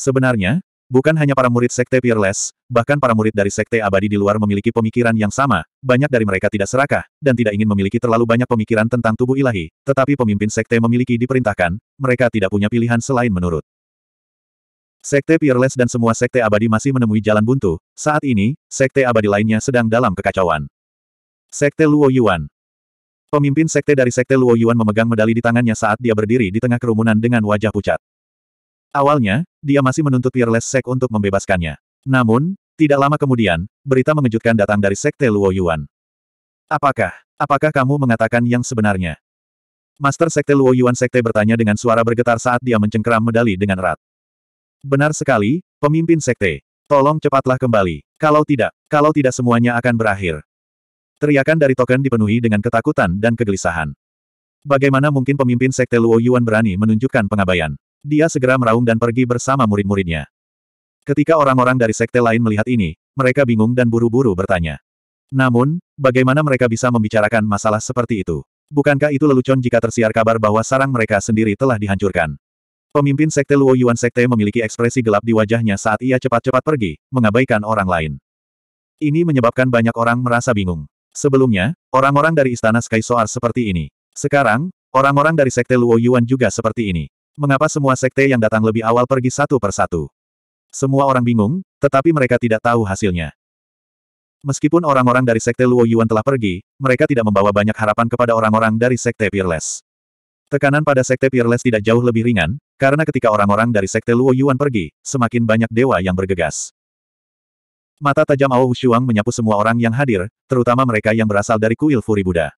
Sebenarnya, bukan hanya para murid Sekte Peerless, bahkan para murid dari Sekte Abadi di luar memiliki pemikiran yang sama, banyak dari mereka tidak serakah, dan tidak ingin memiliki terlalu banyak pemikiran tentang tubuh ilahi, tetapi pemimpin Sekte memiliki diperintahkan, mereka tidak punya pilihan selain menurut. Sekte Peerless dan semua Sekte Abadi masih menemui jalan buntu, saat ini, Sekte Abadi lainnya sedang dalam kekacauan. Sekte Luo Yuan Pemimpin Sekte dari Sekte Luo Yuan memegang medali di tangannya saat dia berdiri di tengah kerumunan dengan wajah pucat. Awalnya, dia masih menuntut Peerless Sek untuk membebaskannya. Namun, tidak lama kemudian, berita mengejutkan datang dari Sekte Luo Yuan. Apakah, apakah kamu mengatakan yang sebenarnya? Master Sekte Luo Yuan Sekte bertanya dengan suara bergetar saat dia mencengkeram medali dengan erat. Benar sekali, pemimpin Sekte. Tolong cepatlah kembali. Kalau tidak, kalau tidak semuanya akan berakhir. Teriakan dari token dipenuhi dengan ketakutan dan kegelisahan. Bagaimana mungkin pemimpin Sekte Luo Yuan berani menunjukkan pengabaian? Dia segera meraung dan pergi bersama murid-muridnya. Ketika orang-orang dari sekte lain melihat ini, mereka bingung dan buru-buru bertanya. Namun, bagaimana mereka bisa membicarakan masalah seperti itu? Bukankah itu lelucon jika tersiar kabar bahwa sarang mereka sendiri telah dihancurkan? Pemimpin sekte Luo Yuan sekte memiliki ekspresi gelap di wajahnya saat ia cepat-cepat pergi, mengabaikan orang lain. Ini menyebabkan banyak orang merasa bingung. Sebelumnya, orang-orang dari istana Sky Soar seperti ini. Sekarang, orang-orang dari sekte Luo Yuan juga seperti ini. Mengapa semua sekte yang datang lebih awal pergi satu per satu? Semua orang bingung, tetapi mereka tidak tahu hasilnya. Meskipun orang-orang dari sekte Luo Yuan telah pergi, mereka tidak membawa banyak harapan kepada orang-orang dari sekte Peerless. Tekanan pada sekte Peerless tidak jauh lebih ringan, karena ketika orang-orang dari sekte Luo Yuan pergi, semakin banyak dewa yang bergegas. Mata tajam Ao Shuang menyapu semua orang yang hadir, terutama mereka yang berasal dari kuil Furi Buddha.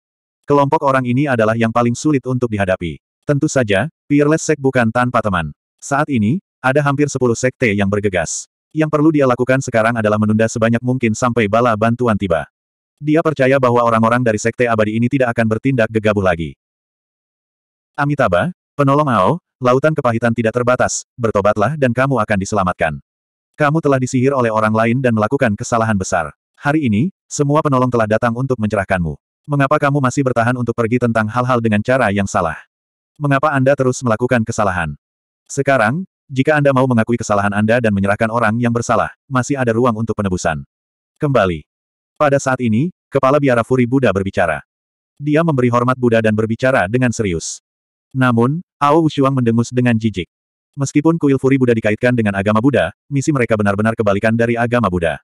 Kelompok orang ini adalah yang paling sulit untuk dihadapi. Tentu saja, Peerless Sek bukan tanpa teman. Saat ini, ada hampir 10 sekte yang bergegas. Yang perlu dia lakukan sekarang adalah menunda sebanyak mungkin sampai bala bantuan tiba. Dia percaya bahwa orang-orang dari sekte abadi ini tidak akan bertindak gegabah lagi. Amitabha, penolong Ao, lautan kepahitan tidak terbatas, bertobatlah dan kamu akan diselamatkan. Kamu telah disihir oleh orang lain dan melakukan kesalahan besar. Hari ini, semua penolong telah datang untuk mencerahkanmu. Mengapa kamu masih bertahan untuk pergi tentang hal-hal dengan cara yang salah? mengapa Anda terus melakukan kesalahan? Sekarang, jika Anda mau mengakui kesalahan Anda dan menyerahkan orang yang bersalah, masih ada ruang untuk penebusan. Kembali. Pada saat ini, kepala biara Furi Buddha berbicara. Dia memberi hormat Buddha dan berbicara dengan serius. Namun, Ao Wushuang mendengus dengan jijik. Meskipun kuil Furi Buddha dikaitkan dengan agama Buddha, misi mereka benar-benar kebalikan dari agama Buddha.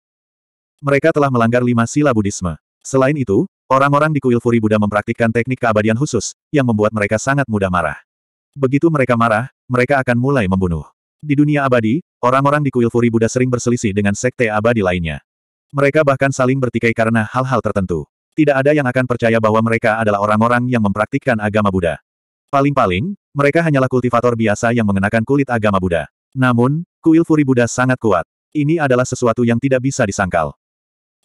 Mereka telah melanggar lima sila Buddhisme. Selain itu, Orang-orang di kuil Furi Buddha mempraktikkan teknik keabadian khusus, yang membuat mereka sangat mudah marah. Begitu mereka marah, mereka akan mulai membunuh. Di dunia abadi, orang-orang di kuil Furi Buddha sering berselisih dengan sekte abadi lainnya. Mereka bahkan saling bertikai karena hal-hal tertentu. Tidak ada yang akan percaya bahwa mereka adalah orang-orang yang mempraktikkan agama Buddha. Paling-paling, mereka hanyalah kultivator biasa yang mengenakan kulit agama Buddha. Namun, kuil Furi Buddha sangat kuat. Ini adalah sesuatu yang tidak bisa disangkal.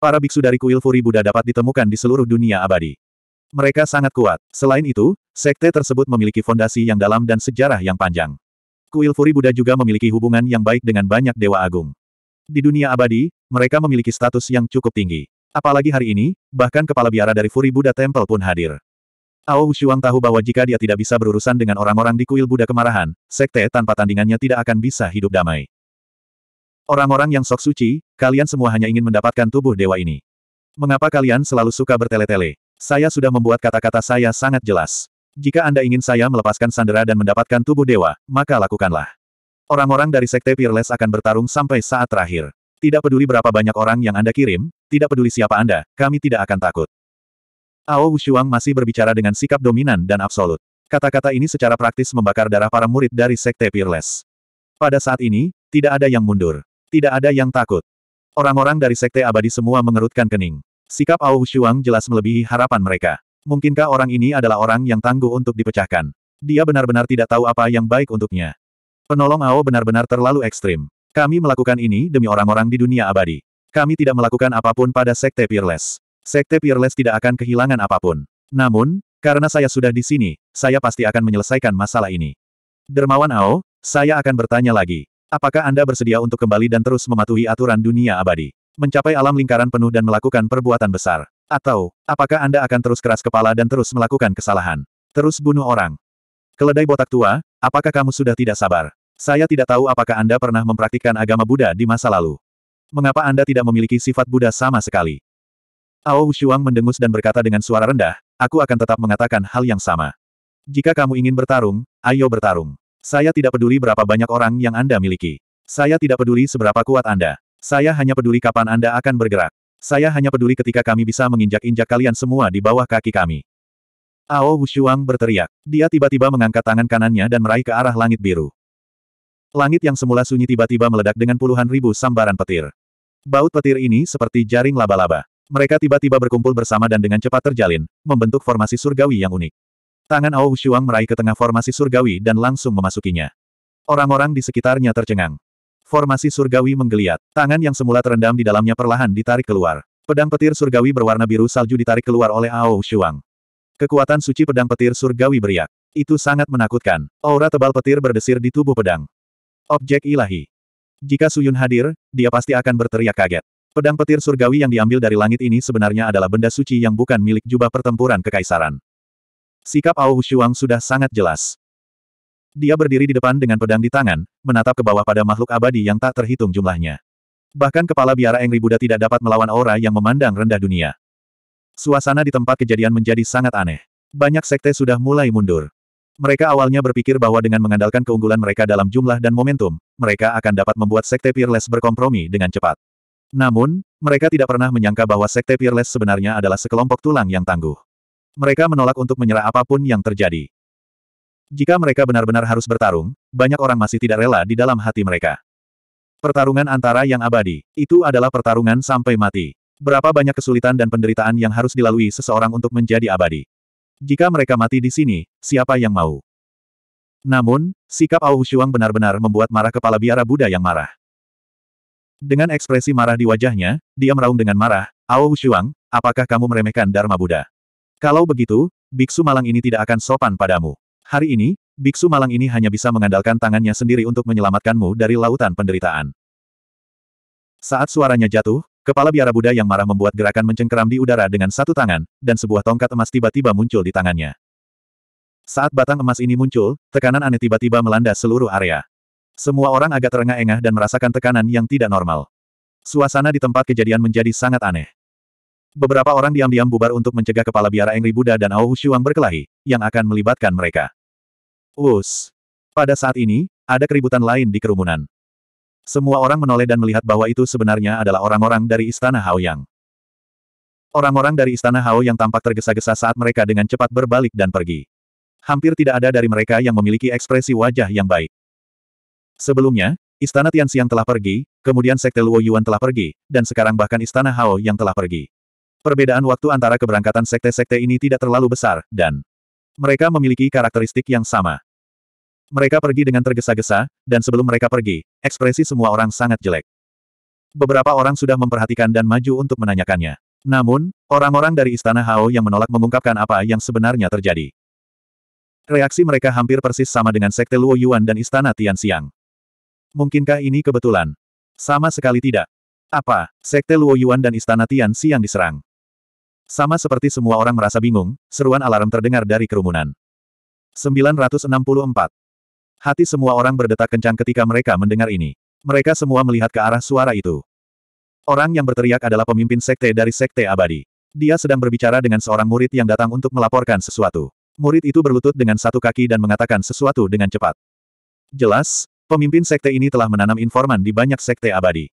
Para biksu dari kuil Furi Buddha dapat ditemukan di seluruh dunia abadi. Mereka sangat kuat. Selain itu, sekte tersebut memiliki fondasi yang dalam dan sejarah yang panjang. Kuil Furi Buddha juga memiliki hubungan yang baik dengan banyak dewa agung. Di dunia abadi, mereka memiliki status yang cukup tinggi. Apalagi hari ini, bahkan kepala biara dari Furi Buddha Temple pun hadir. Ao Hushuang tahu bahwa jika dia tidak bisa berurusan dengan orang-orang di kuil Buddha kemarahan, sekte tanpa tandingannya tidak akan bisa hidup damai. Orang-orang yang sok suci, kalian semua hanya ingin mendapatkan tubuh dewa ini. Mengapa kalian selalu suka bertele-tele? Saya sudah membuat kata-kata saya sangat jelas. Jika Anda ingin saya melepaskan sandera dan mendapatkan tubuh dewa, maka lakukanlah. Orang-orang dari Sekte Peerless akan bertarung sampai saat terakhir. Tidak peduli berapa banyak orang yang Anda kirim, tidak peduli siapa Anda, kami tidak akan takut. Ao Wushuang masih berbicara dengan sikap dominan dan absolut. Kata-kata ini secara praktis membakar darah para murid dari Sekte Peerless. Pada saat ini, tidak ada yang mundur. Tidak ada yang takut. Orang-orang dari Sekte Abadi semua mengerutkan kening. Sikap Ao Shuang jelas melebihi harapan mereka. Mungkinkah orang ini adalah orang yang tangguh untuk dipecahkan? Dia benar-benar tidak tahu apa yang baik untuknya. Penolong Ao benar-benar terlalu ekstrim. Kami melakukan ini demi orang-orang di dunia abadi. Kami tidak melakukan apapun pada Sekte Peerless. Sekte Peerless tidak akan kehilangan apapun. Namun, karena saya sudah di sini, saya pasti akan menyelesaikan masalah ini. Dermawan Ao, saya akan bertanya lagi. Apakah Anda bersedia untuk kembali dan terus mematuhi aturan dunia abadi? Mencapai alam lingkaran penuh dan melakukan perbuatan besar? Atau, apakah Anda akan terus keras kepala dan terus melakukan kesalahan? Terus bunuh orang? Keledai botak tua, apakah kamu sudah tidak sabar? Saya tidak tahu apakah Anda pernah mempraktikkan agama Buddha di masa lalu. Mengapa Anda tidak memiliki sifat Buddha sama sekali? Ao Wushuang mendengus dan berkata dengan suara rendah, aku akan tetap mengatakan hal yang sama. Jika kamu ingin bertarung, ayo bertarung. Saya tidak peduli berapa banyak orang yang Anda miliki. Saya tidak peduli seberapa kuat Anda. Saya hanya peduli kapan Anda akan bergerak. Saya hanya peduli ketika kami bisa menginjak-injak kalian semua di bawah kaki kami. Ao Wushuang berteriak. Dia tiba-tiba mengangkat tangan kanannya dan meraih ke arah langit biru. Langit yang semula sunyi tiba-tiba meledak dengan puluhan ribu sambaran petir. Baut petir ini seperti jaring laba-laba. Mereka tiba-tiba berkumpul bersama dan dengan cepat terjalin, membentuk formasi surgawi yang unik. Tangan Ao Shuang meraih ke tengah formasi surgawi dan langsung memasukinya. Orang-orang di sekitarnya tercengang. Formasi surgawi menggeliat. Tangan yang semula terendam di dalamnya perlahan ditarik keluar. Pedang petir surgawi berwarna biru salju ditarik keluar oleh Ao Shuang. Kekuatan suci pedang petir surgawi beriak. Itu sangat menakutkan. Aura tebal petir berdesir di tubuh pedang. Objek ilahi. Jika Suyun hadir, dia pasti akan berteriak kaget. Pedang petir surgawi yang diambil dari langit ini sebenarnya adalah benda suci yang bukan milik jubah pertempuran kekaisaran. Sikap Ao Hushuang sudah sangat jelas. Dia berdiri di depan dengan pedang di tangan, menatap ke bawah pada makhluk abadi yang tak terhitung jumlahnya. Bahkan kepala biara Engri Buddha tidak dapat melawan aura yang memandang rendah dunia. Suasana di tempat kejadian menjadi sangat aneh. Banyak sekte sudah mulai mundur. Mereka awalnya berpikir bahwa dengan mengandalkan keunggulan mereka dalam jumlah dan momentum, mereka akan dapat membuat sekte Peerless berkompromi dengan cepat. Namun, mereka tidak pernah menyangka bahwa sekte Peerless sebenarnya adalah sekelompok tulang yang tangguh. Mereka menolak untuk menyerah apapun yang terjadi. Jika mereka benar-benar harus bertarung, banyak orang masih tidak rela di dalam hati mereka. Pertarungan antara yang abadi, itu adalah pertarungan sampai mati. Berapa banyak kesulitan dan penderitaan yang harus dilalui seseorang untuk menjadi abadi. Jika mereka mati di sini, siapa yang mau? Namun, sikap Ao Hushuang benar-benar membuat marah kepala biara Buddha yang marah. Dengan ekspresi marah di wajahnya, dia meraung dengan marah, Ao Hushuang, apakah kamu meremehkan Dharma Buddha? Kalau begitu, biksu malang ini tidak akan sopan padamu. Hari ini, biksu malang ini hanya bisa mengandalkan tangannya sendiri untuk menyelamatkanmu dari lautan penderitaan. Saat suaranya jatuh, kepala biara Buddha yang marah membuat gerakan mencengkeram di udara dengan satu tangan, dan sebuah tongkat emas tiba-tiba muncul di tangannya. Saat batang emas ini muncul, tekanan aneh tiba-tiba melanda seluruh area. Semua orang agak terengah-engah dan merasakan tekanan yang tidak normal. Suasana di tempat kejadian menjadi sangat aneh. Beberapa orang diam-diam bubar untuk mencegah kepala biara Engri Buddha dan Ao Hushuang berkelahi, yang akan melibatkan mereka. Us. Pada saat ini, ada keributan lain di kerumunan. Semua orang menoleh dan melihat bahwa itu sebenarnya adalah orang-orang dari Istana Haoyang. Orang-orang dari Istana Hao yang tampak tergesa-gesa saat mereka dengan cepat berbalik dan pergi. Hampir tidak ada dari mereka yang memiliki ekspresi wajah yang baik. Sebelumnya, Istana Tianxiang telah pergi, kemudian Sekte Luo Yuan telah pergi, dan sekarang bahkan Istana Hao yang telah pergi. Perbedaan waktu antara keberangkatan sekte-sekte ini tidak terlalu besar, dan mereka memiliki karakteristik yang sama. Mereka pergi dengan tergesa-gesa, dan sebelum mereka pergi, ekspresi semua orang sangat jelek. Beberapa orang sudah memperhatikan dan maju untuk menanyakannya. Namun, orang-orang dari Istana Hao yang menolak mengungkapkan apa yang sebenarnya terjadi. Reaksi mereka hampir persis sama dengan Sekte Luo Yuan dan Istana Tian Xiang. Mungkinkah ini kebetulan? Sama sekali tidak. Apa, Sekte Luo Yuan dan Istana Tian Xiang diserang? Sama seperti semua orang merasa bingung, seruan alarm terdengar dari kerumunan. 964. Hati semua orang berdetak kencang ketika mereka mendengar ini. Mereka semua melihat ke arah suara itu. Orang yang berteriak adalah pemimpin sekte dari sekte abadi. Dia sedang berbicara dengan seorang murid yang datang untuk melaporkan sesuatu. Murid itu berlutut dengan satu kaki dan mengatakan sesuatu dengan cepat. Jelas, pemimpin sekte ini telah menanam informan di banyak sekte abadi.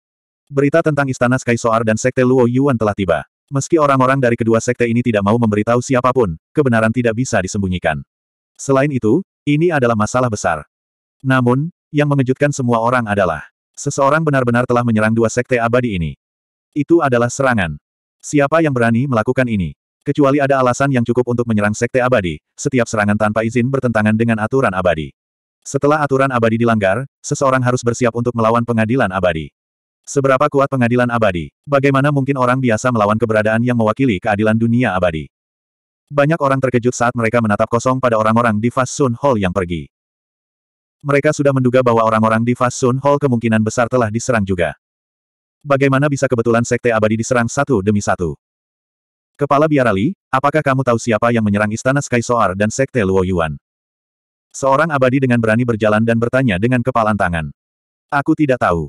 Berita tentang istana Sky Soar dan sekte Luo Yuan telah tiba. Meski orang-orang dari kedua sekte ini tidak mau memberitahu siapapun, kebenaran tidak bisa disembunyikan. Selain itu, ini adalah masalah besar. Namun, yang mengejutkan semua orang adalah, seseorang benar-benar telah menyerang dua sekte abadi ini. Itu adalah serangan. Siapa yang berani melakukan ini? Kecuali ada alasan yang cukup untuk menyerang sekte abadi, setiap serangan tanpa izin bertentangan dengan aturan abadi. Setelah aturan abadi dilanggar, seseorang harus bersiap untuk melawan pengadilan abadi. Seberapa kuat pengadilan abadi? Bagaimana mungkin orang biasa melawan keberadaan yang mewakili keadilan dunia abadi? Banyak orang terkejut saat mereka menatap kosong pada orang-orang di Fasun Hall yang pergi. Mereka sudah menduga bahwa orang-orang di Fasun Hall kemungkinan besar telah diserang juga. Bagaimana bisa kebetulan sekte abadi diserang satu demi satu? Kepala Biarali, apakah kamu tahu siapa yang menyerang istana Sky Soar dan sekte Luo Yuan? Seorang abadi dengan berani berjalan dan bertanya dengan kepalan tangan. Aku tidak tahu.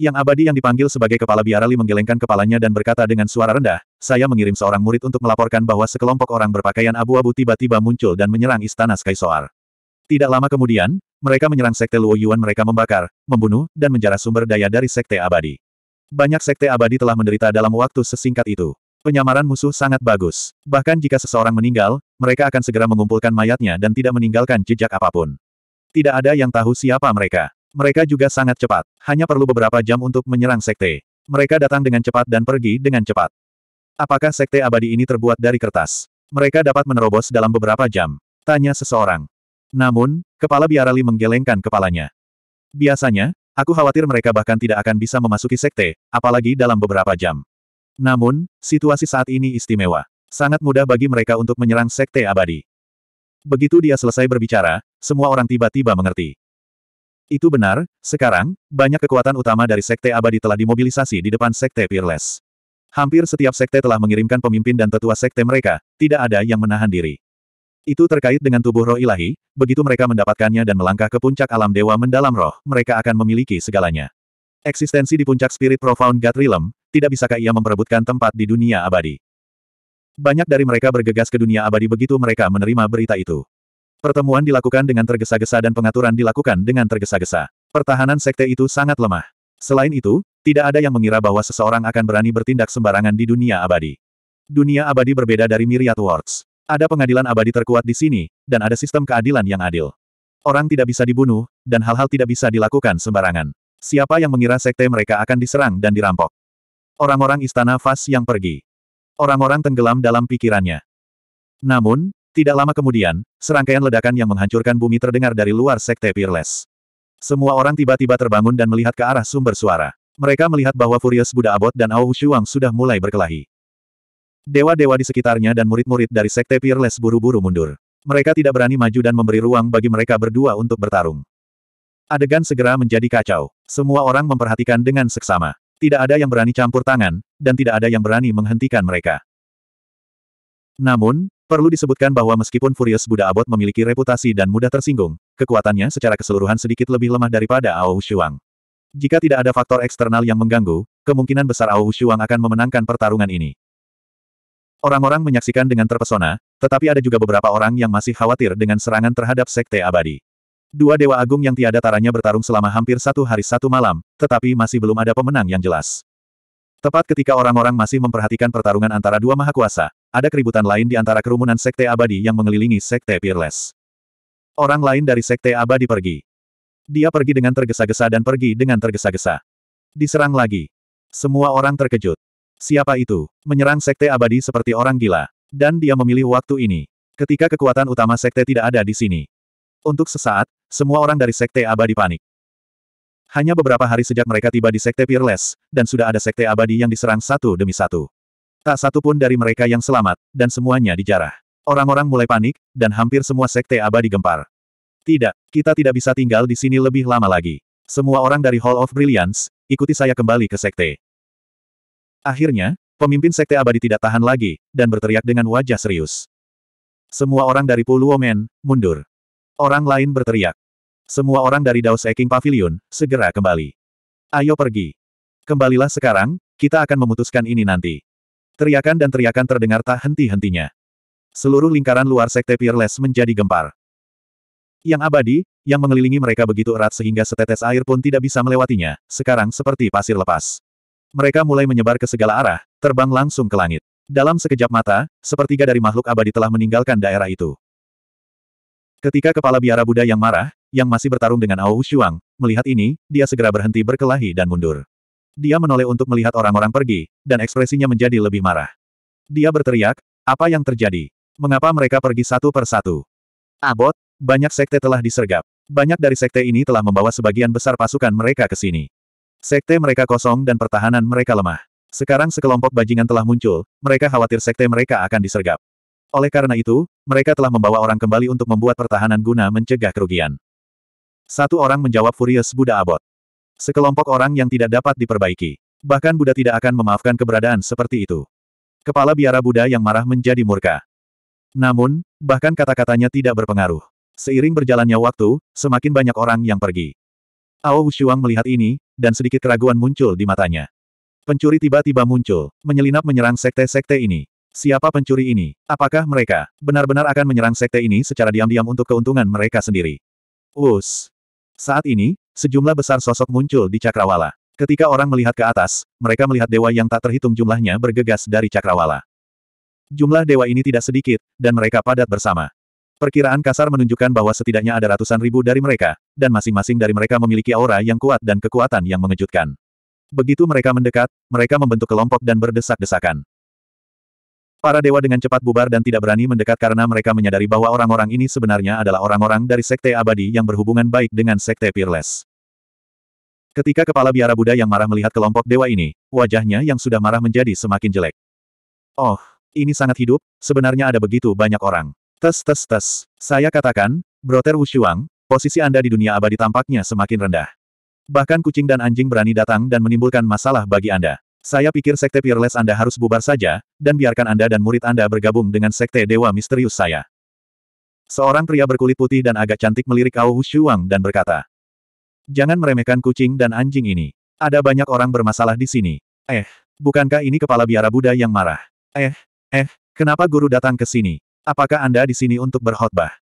Yang abadi yang dipanggil sebagai kepala biarali menggelengkan kepalanya dan berkata dengan suara rendah, saya mengirim seorang murid untuk melaporkan bahwa sekelompok orang berpakaian abu-abu tiba-tiba muncul dan menyerang istana Sky Soar. Tidak lama kemudian, mereka menyerang sekte Luo Yuan mereka membakar, membunuh, dan menjarah sumber daya dari sekte abadi. Banyak sekte abadi telah menderita dalam waktu sesingkat itu. Penyamaran musuh sangat bagus. Bahkan jika seseorang meninggal, mereka akan segera mengumpulkan mayatnya dan tidak meninggalkan jejak apapun. Tidak ada yang tahu siapa mereka. Mereka juga sangat cepat. Hanya perlu beberapa jam untuk menyerang sekte. Mereka datang dengan cepat dan pergi dengan cepat. Apakah sekte abadi ini terbuat dari kertas? Mereka dapat menerobos dalam beberapa jam. Tanya seseorang. Namun, kepala Biarali menggelengkan kepalanya. Biasanya, aku khawatir mereka bahkan tidak akan bisa memasuki sekte, apalagi dalam beberapa jam. Namun, situasi saat ini istimewa. Sangat mudah bagi mereka untuk menyerang sekte abadi. Begitu dia selesai berbicara, semua orang tiba-tiba mengerti. Itu benar, sekarang, banyak kekuatan utama dari Sekte Abadi telah dimobilisasi di depan Sekte Peerless. Hampir setiap sekte telah mengirimkan pemimpin dan tetua sekte mereka, tidak ada yang menahan diri. Itu terkait dengan tubuh roh ilahi, begitu mereka mendapatkannya dan melangkah ke puncak alam dewa mendalam roh, mereka akan memiliki segalanya. Eksistensi di puncak spirit profound God Realm, tidak bisakah ia memperebutkan tempat di dunia abadi. Banyak dari mereka bergegas ke dunia abadi begitu mereka menerima berita itu. Pertemuan dilakukan dengan tergesa-gesa dan pengaturan dilakukan dengan tergesa-gesa. Pertahanan sekte itu sangat lemah. Selain itu, tidak ada yang mengira bahwa seseorang akan berani bertindak sembarangan di dunia abadi. Dunia abadi berbeda dari Myriad Worlds. Ada pengadilan abadi terkuat di sini, dan ada sistem keadilan yang adil. Orang tidak bisa dibunuh, dan hal-hal tidak bisa dilakukan sembarangan. Siapa yang mengira sekte mereka akan diserang dan dirampok? Orang-orang istana Fas yang pergi. Orang-orang tenggelam dalam pikirannya. Namun, tidak lama kemudian, serangkaian ledakan yang menghancurkan bumi terdengar dari luar sekte Peerless. Semua orang tiba-tiba terbangun dan melihat ke arah sumber suara. Mereka melihat bahwa Furious Buddha Abbot dan Ao Shuang sudah mulai berkelahi. Dewa-dewa di sekitarnya dan murid-murid dari sekte Peerless buru-buru mundur. Mereka tidak berani maju dan memberi ruang bagi mereka berdua untuk bertarung. Adegan segera menjadi kacau. Semua orang memperhatikan dengan seksama. Tidak ada yang berani campur tangan, dan tidak ada yang berani menghentikan mereka. Namun, Perlu disebutkan bahwa meskipun Furious Buddha Abbot memiliki reputasi dan mudah tersinggung, kekuatannya secara keseluruhan sedikit lebih lemah daripada Ao Shuang. Jika tidak ada faktor eksternal yang mengganggu, kemungkinan besar Ao Shuang akan memenangkan pertarungan ini. Orang-orang menyaksikan dengan terpesona, tetapi ada juga beberapa orang yang masih khawatir dengan serangan terhadap Sekte Abadi. Dua Dewa Agung yang tiada taranya bertarung selama hampir satu hari satu malam, tetapi masih belum ada pemenang yang jelas. Tepat ketika orang-orang masih memperhatikan pertarungan antara dua mahakuasa, ada keributan lain di antara kerumunan Sekte Abadi yang mengelilingi Sekte Peerless. Orang lain dari Sekte Abadi pergi. Dia pergi dengan tergesa-gesa dan pergi dengan tergesa-gesa. Diserang lagi. Semua orang terkejut. Siapa itu? Menyerang Sekte Abadi seperti orang gila. Dan dia memilih waktu ini. Ketika kekuatan utama Sekte tidak ada di sini. Untuk sesaat, semua orang dari Sekte Abadi panik. Hanya beberapa hari sejak mereka tiba di Sekte Peerless, dan sudah ada Sekte Abadi yang diserang satu demi satu. Tak satu pun dari mereka yang selamat, dan semuanya dijarah. Orang-orang mulai panik, dan hampir semua sekte abadi gempar. Tidak, kita tidak bisa tinggal di sini lebih lama lagi. Semua orang dari Hall of Brilliance, ikuti saya kembali ke sekte. Akhirnya, pemimpin sekte abadi tidak tahan lagi, dan berteriak dengan wajah serius. Semua orang dari Puluomen, mundur. Orang lain berteriak. Semua orang dari Daos Eking Pavilion, segera kembali. Ayo pergi. Kembalilah sekarang, kita akan memutuskan ini nanti. Teriakan dan teriakan terdengar tak henti-hentinya. Seluruh lingkaran luar Sekte Peerless menjadi gempar. Yang abadi, yang mengelilingi mereka begitu erat sehingga setetes air pun tidak bisa melewatinya, sekarang seperti pasir lepas. Mereka mulai menyebar ke segala arah, terbang langsung ke langit. Dalam sekejap mata, sepertiga dari makhluk abadi telah meninggalkan daerah itu. Ketika kepala biara Buddha yang marah, yang masih bertarung dengan Ao Shuang, melihat ini, dia segera berhenti berkelahi dan mundur. Dia menoleh untuk melihat orang-orang pergi, dan ekspresinya menjadi lebih marah. Dia berteriak, apa yang terjadi? Mengapa mereka pergi satu per satu? Abot, banyak sekte telah disergap. Banyak dari sekte ini telah membawa sebagian besar pasukan mereka ke sini. Sekte mereka kosong dan pertahanan mereka lemah. Sekarang sekelompok bajingan telah muncul, mereka khawatir sekte mereka akan disergap. Oleh karena itu, mereka telah membawa orang kembali untuk membuat pertahanan guna mencegah kerugian. Satu orang menjawab Furious Buddha Abot. Sekelompok orang yang tidak dapat diperbaiki. Bahkan Buddha tidak akan memaafkan keberadaan seperti itu. Kepala biara Buddha yang marah menjadi murka. Namun, bahkan kata-katanya tidak berpengaruh. Seiring berjalannya waktu, semakin banyak orang yang pergi. Ao Wushuang melihat ini, dan sedikit keraguan muncul di matanya. Pencuri tiba-tiba muncul, menyelinap menyerang sekte-sekte ini. Siapa pencuri ini? Apakah mereka benar-benar akan menyerang sekte ini secara diam-diam untuk keuntungan mereka sendiri? Us. Saat ini, Sejumlah besar sosok muncul di Cakrawala. Ketika orang melihat ke atas, mereka melihat dewa yang tak terhitung jumlahnya bergegas dari Cakrawala. Jumlah dewa ini tidak sedikit, dan mereka padat bersama. Perkiraan kasar menunjukkan bahwa setidaknya ada ratusan ribu dari mereka, dan masing-masing dari mereka memiliki aura yang kuat dan kekuatan yang mengejutkan. Begitu mereka mendekat, mereka membentuk kelompok dan berdesak-desakan. Para dewa dengan cepat bubar dan tidak berani mendekat karena mereka menyadari bahwa orang-orang ini sebenarnya adalah orang-orang dari Sekte Abadi yang berhubungan baik dengan Sekte Peerless. Ketika kepala biara Buddha yang marah melihat kelompok dewa ini, wajahnya yang sudah marah menjadi semakin jelek. Oh, ini sangat hidup, sebenarnya ada begitu banyak orang. Tes tes tes, saya katakan, Broter Wushuang, posisi Anda di dunia abadi tampaknya semakin rendah. Bahkan kucing dan anjing berani datang dan menimbulkan masalah bagi Anda. Saya pikir sekte Peerless Anda harus bubar saja, dan biarkan Anda dan murid Anda bergabung dengan sekte Dewa Misterius saya. Seorang pria berkulit putih dan agak cantik melirik Ao Shuang dan berkata, Jangan meremehkan kucing dan anjing ini. Ada banyak orang bermasalah di sini. Eh, bukankah ini kepala biara Buddha yang marah? Eh, eh, kenapa guru datang ke sini? Apakah Anda di sini untuk berkhotbah?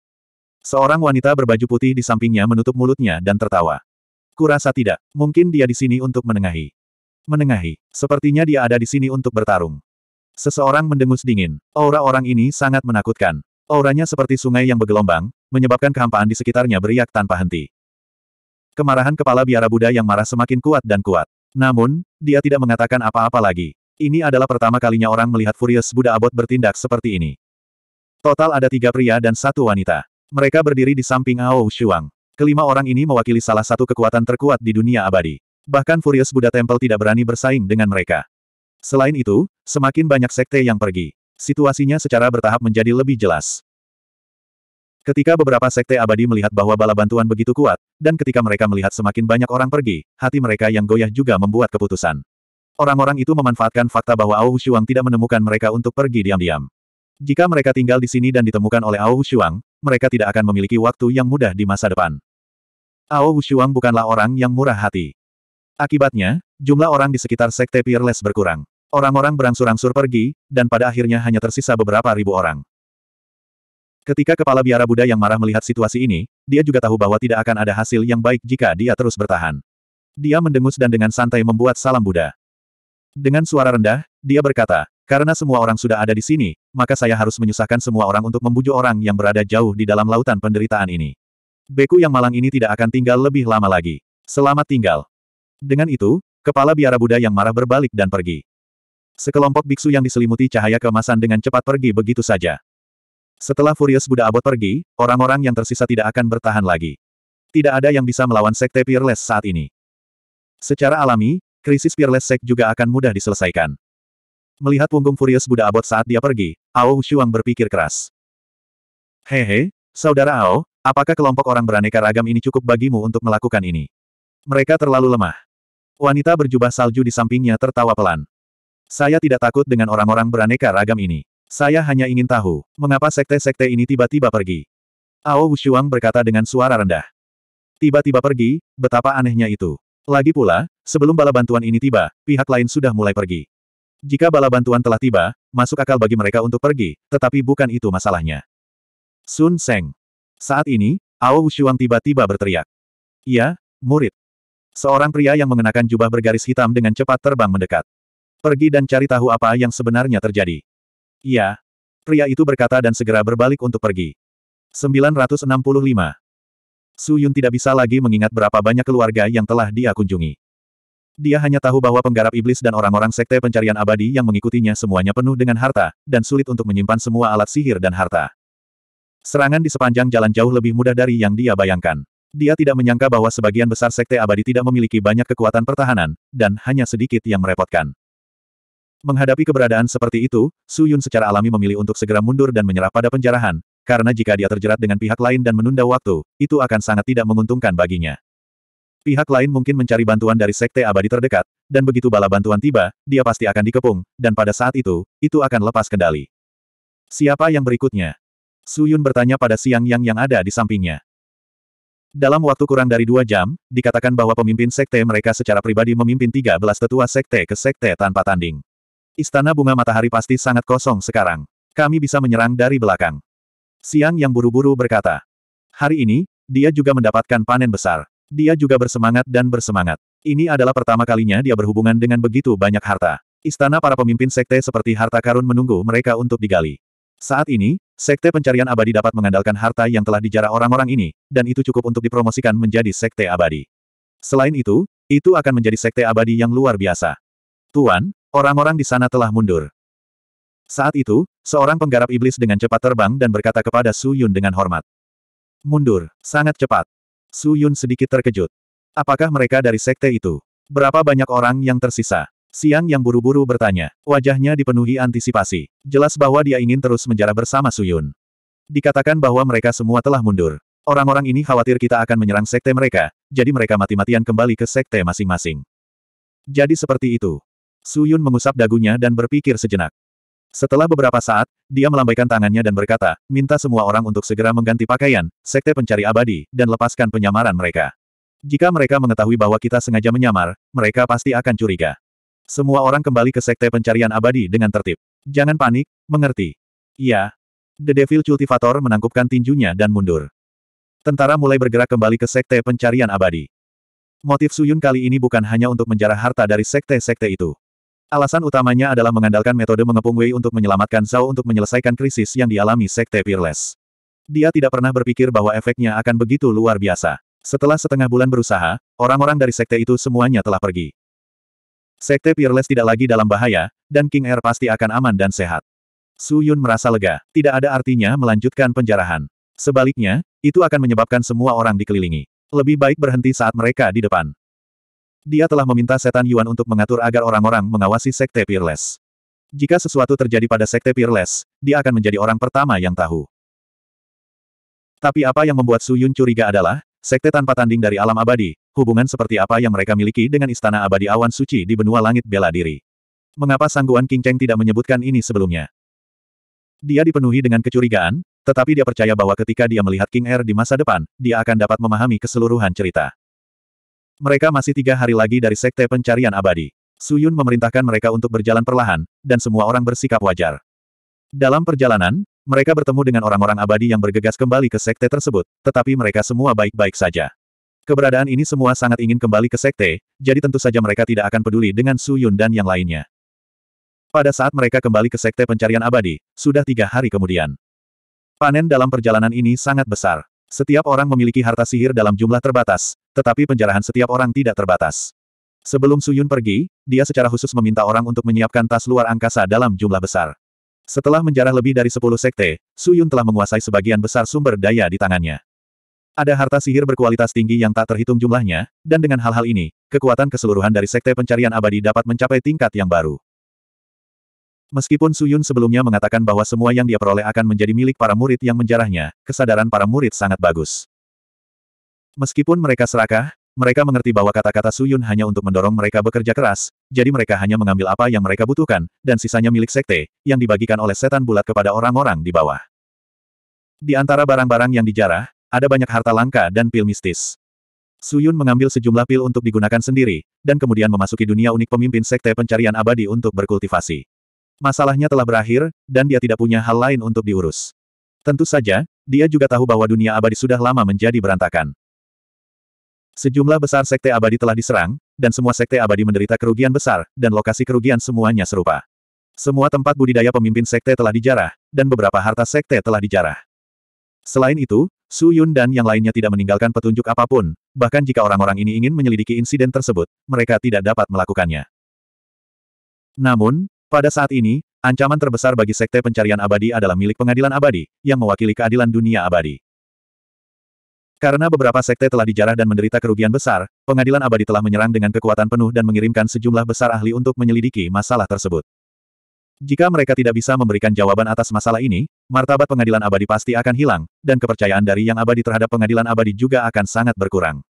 Seorang wanita berbaju putih di sampingnya menutup mulutnya dan tertawa. Kurasa tidak, mungkin dia di sini untuk menengahi menengahi. Sepertinya dia ada di sini untuk bertarung. Seseorang mendengus dingin. Aura orang ini sangat menakutkan. Auranya seperti sungai yang bergelombang, menyebabkan kehampaan di sekitarnya beriak tanpa henti. Kemarahan kepala biara Buddha yang marah semakin kuat dan kuat. Namun, dia tidak mengatakan apa-apa lagi. Ini adalah pertama kalinya orang melihat Furious Buddha Abot bertindak seperti ini. Total ada tiga pria dan satu wanita. Mereka berdiri di samping Ao Shuang. Kelima orang ini mewakili salah satu kekuatan terkuat di dunia abadi. Bahkan Furious Buddha Temple tidak berani bersaing dengan mereka. Selain itu, semakin banyak sekte yang pergi. Situasinya secara bertahap menjadi lebih jelas. Ketika beberapa sekte abadi melihat bahwa bala bantuan begitu kuat, dan ketika mereka melihat semakin banyak orang pergi, hati mereka yang goyah juga membuat keputusan. Orang-orang itu memanfaatkan fakta bahwa Ao Hushuang tidak menemukan mereka untuk pergi diam-diam. Jika mereka tinggal di sini dan ditemukan oleh Ao Hushuang, mereka tidak akan memiliki waktu yang mudah di masa depan. Ao Hushuang bukanlah orang yang murah hati. Akibatnya, jumlah orang di sekitar Sekte Peerless berkurang. Orang-orang berangsur-angsur pergi, dan pada akhirnya hanya tersisa beberapa ribu orang. Ketika kepala biara Buddha yang marah melihat situasi ini, dia juga tahu bahwa tidak akan ada hasil yang baik jika dia terus bertahan. Dia mendengus dan dengan santai membuat salam Buddha. Dengan suara rendah, dia berkata, karena semua orang sudah ada di sini, maka saya harus menyusahkan semua orang untuk membujuk orang yang berada jauh di dalam lautan penderitaan ini. Beku yang malang ini tidak akan tinggal lebih lama lagi. Selamat tinggal. Dengan itu, kepala biara Buddha yang marah berbalik dan pergi. Sekelompok biksu yang diselimuti cahaya keemasan dengan cepat pergi begitu saja. Setelah Furious Buddha Abot pergi, orang-orang yang tersisa tidak akan bertahan lagi. Tidak ada yang bisa melawan Sekte Peerless saat ini. Secara alami, krisis Peerless Sek juga akan mudah diselesaikan. Melihat punggung Furious Buddha Abot saat dia pergi, Ao Shuang berpikir keras. Hehe, saudara Ao, apakah kelompok orang beraneka ragam ini cukup bagimu untuk melakukan ini? Mereka terlalu lemah. Wanita berjubah salju di sampingnya tertawa pelan. Saya tidak takut dengan orang-orang beraneka ragam ini. Saya hanya ingin tahu, mengapa sekte-sekte ini tiba-tiba pergi. Ao Wushuang berkata dengan suara rendah. Tiba-tiba pergi, betapa anehnya itu. Lagi pula, sebelum bala bantuan ini tiba, pihak lain sudah mulai pergi. Jika bala bantuan telah tiba, masuk akal bagi mereka untuk pergi, tetapi bukan itu masalahnya. Sun Seng. Saat ini, Ao Wushuang tiba-tiba berteriak. Ya, murid. Seorang pria yang mengenakan jubah bergaris hitam dengan cepat terbang mendekat. Pergi dan cari tahu apa yang sebenarnya terjadi. Iya. Pria itu berkata dan segera berbalik untuk pergi. 965. Su Yun tidak bisa lagi mengingat berapa banyak keluarga yang telah dia kunjungi. Dia hanya tahu bahwa penggarap iblis dan orang-orang sekte pencarian abadi yang mengikutinya semuanya penuh dengan harta, dan sulit untuk menyimpan semua alat sihir dan harta. Serangan di sepanjang jalan jauh lebih mudah dari yang dia bayangkan. Dia tidak menyangka bahwa sebagian besar sekte abadi tidak memiliki banyak kekuatan pertahanan, dan hanya sedikit yang merepotkan. Menghadapi keberadaan seperti itu, Su Yun secara alami memilih untuk segera mundur dan menyerah pada penjarahan, karena jika dia terjerat dengan pihak lain dan menunda waktu, itu akan sangat tidak menguntungkan baginya. Pihak lain mungkin mencari bantuan dari sekte abadi terdekat, dan begitu bala bantuan tiba, dia pasti akan dikepung, dan pada saat itu, itu akan lepas kendali. Siapa yang berikutnya? Su Yun bertanya pada Siang Yang yang ada di sampingnya. Dalam waktu kurang dari dua jam, dikatakan bahwa pemimpin sekte mereka secara pribadi memimpin 13 tetua sekte ke sekte tanpa tanding. Istana bunga matahari pasti sangat kosong sekarang. Kami bisa menyerang dari belakang. Siang yang buru-buru berkata. Hari ini, dia juga mendapatkan panen besar. Dia juga bersemangat dan bersemangat. Ini adalah pertama kalinya dia berhubungan dengan begitu banyak harta. Istana para pemimpin sekte seperti harta karun menunggu mereka untuk digali. Saat ini, Sekte pencarian abadi dapat mengandalkan harta yang telah dijarah orang-orang ini, dan itu cukup untuk dipromosikan menjadi sekte abadi. Selain itu, itu akan menjadi sekte abadi yang luar biasa. Tuan, orang-orang di sana telah mundur. Saat itu, seorang penggarap iblis dengan cepat terbang dan berkata kepada Su Yun dengan hormat. Mundur, sangat cepat. Su Yun sedikit terkejut. Apakah mereka dari sekte itu? Berapa banyak orang yang tersisa? Siang yang buru-buru bertanya. Wajahnya dipenuhi antisipasi. Jelas bahwa dia ingin terus menjara bersama Suyun. Dikatakan bahwa mereka semua telah mundur. Orang-orang ini khawatir kita akan menyerang sekte mereka, jadi mereka mati-matian kembali ke sekte masing-masing. Jadi seperti itu. Suyun mengusap dagunya dan berpikir sejenak. Setelah beberapa saat, dia melambaikan tangannya dan berkata, minta semua orang untuk segera mengganti pakaian, sekte pencari abadi, dan lepaskan penyamaran mereka. Jika mereka mengetahui bahwa kita sengaja menyamar, mereka pasti akan curiga. Semua orang kembali ke sekte pencarian abadi dengan tertib. Jangan panik, mengerti. Iya. The Devil Cultivator menangkupkan tinjunya dan mundur. Tentara mulai bergerak kembali ke sekte pencarian abadi. Motif Suyun kali ini bukan hanya untuk menjarah harta dari sekte-sekte itu. Alasan utamanya adalah mengandalkan metode mengepung Wei untuk menyelamatkan Zhao untuk menyelesaikan krisis yang dialami Sekte Peerless. Dia tidak pernah berpikir bahwa efeknya akan begitu luar biasa. Setelah setengah bulan berusaha, orang-orang dari Sekte itu semuanya telah pergi. Sekte Peerless tidak lagi dalam bahaya, dan King Air pasti akan aman dan sehat. Su Yun merasa lega, tidak ada artinya melanjutkan penjarahan. Sebaliknya, itu akan menyebabkan semua orang dikelilingi. Lebih baik berhenti saat mereka di depan. Dia telah meminta setan Yuan untuk mengatur agar orang-orang mengawasi Sekte Peerless. Jika sesuatu terjadi pada Sekte Peerless, dia akan menjadi orang pertama yang tahu. Tapi apa yang membuat Su Yun curiga adalah, Sekte tanpa tanding dari alam abadi, hubungan seperti apa yang mereka miliki dengan istana abadi awan suci di benua langit bela diri. Mengapa Sangguan King Cheng tidak menyebutkan ini sebelumnya? Dia dipenuhi dengan kecurigaan, tetapi dia percaya bahwa ketika dia melihat King Air di masa depan, dia akan dapat memahami keseluruhan cerita. Mereka masih tiga hari lagi dari Sekte Pencarian Abadi. Suyun memerintahkan mereka untuk berjalan perlahan, dan semua orang bersikap wajar. Dalam perjalanan, mereka bertemu dengan orang-orang abadi yang bergegas kembali ke sekte tersebut, tetapi mereka semua baik-baik saja. Keberadaan ini semua sangat ingin kembali ke sekte, jadi tentu saja mereka tidak akan peduli dengan Su Yun dan yang lainnya. Pada saat mereka kembali ke sekte pencarian abadi, sudah tiga hari kemudian. Panen dalam perjalanan ini sangat besar. Setiap orang memiliki harta sihir dalam jumlah terbatas, tetapi penjarahan setiap orang tidak terbatas. Sebelum Suyun pergi, dia secara khusus meminta orang untuk menyiapkan tas luar angkasa dalam jumlah besar. Setelah menjarah lebih dari 10 sekte, Su Yun telah menguasai sebagian besar sumber daya di tangannya. Ada harta sihir berkualitas tinggi yang tak terhitung jumlahnya, dan dengan hal-hal ini, kekuatan keseluruhan dari sekte pencarian abadi dapat mencapai tingkat yang baru. Meskipun Su Yun sebelumnya mengatakan bahwa semua yang dia peroleh akan menjadi milik para murid yang menjarahnya, kesadaran para murid sangat bagus. Meskipun mereka serakah, mereka mengerti bahwa kata-kata Suyun hanya untuk mendorong mereka bekerja keras, jadi mereka hanya mengambil apa yang mereka butuhkan, dan sisanya milik sekte, yang dibagikan oleh setan bulat kepada orang-orang di bawah. Di antara barang-barang yang dijarah, ada banyak harta langka dan pil mistis. Suyun mengambil sejumlah pil untuk digunakan sendiri, dan kemudian memasuki dunia unik pemimpin sekte pencarian abadi untuk berkultivasi. Masalahnya telah berakhir, dan dia tidak punya hal lain untuk diurus. Tentu saja, dia juga tahu bahwa dunia abadi sudah lama menjadi berantakan. Sejumlah besar sekte abadi telah diserang, dan semua sekte abadi menderita kerugian besar, dan lokasi kerugian semuanya serupa. Semua tempat budidaya pemimpin sekte telah dijarah, dan beberapa harta sekte telah dijarah. Selain itu, Su Yun dan yang lainnya tidak meninggalkan petunjuk apapun, bahkan jika orang-orang ini ingin menyelidiki insiden tersebut, mereka tidak dapat melakukannya. Namun, pada saat ini, ancaman terbesar bagi sekte pencarian abadi adalah milik pengadilan abadi, yang mewakili keadilan dunia abadi. Karena beberapa sekte telah dijarah dan menderita kerugian besar, pengadilan abadi telah menyerang dengan kekuatan penuh dan mengirimkan sejumlah besar ahli untuk menyelidiki masalah tersebut. Jika mereka tidak bisa memberikan jawaban atas masalah ini, martabat pengadilan abadi pasti akan hilang, dan kepercayaan dari yang abadi terhadap pengadilan abadi juga akan sangat berkurang.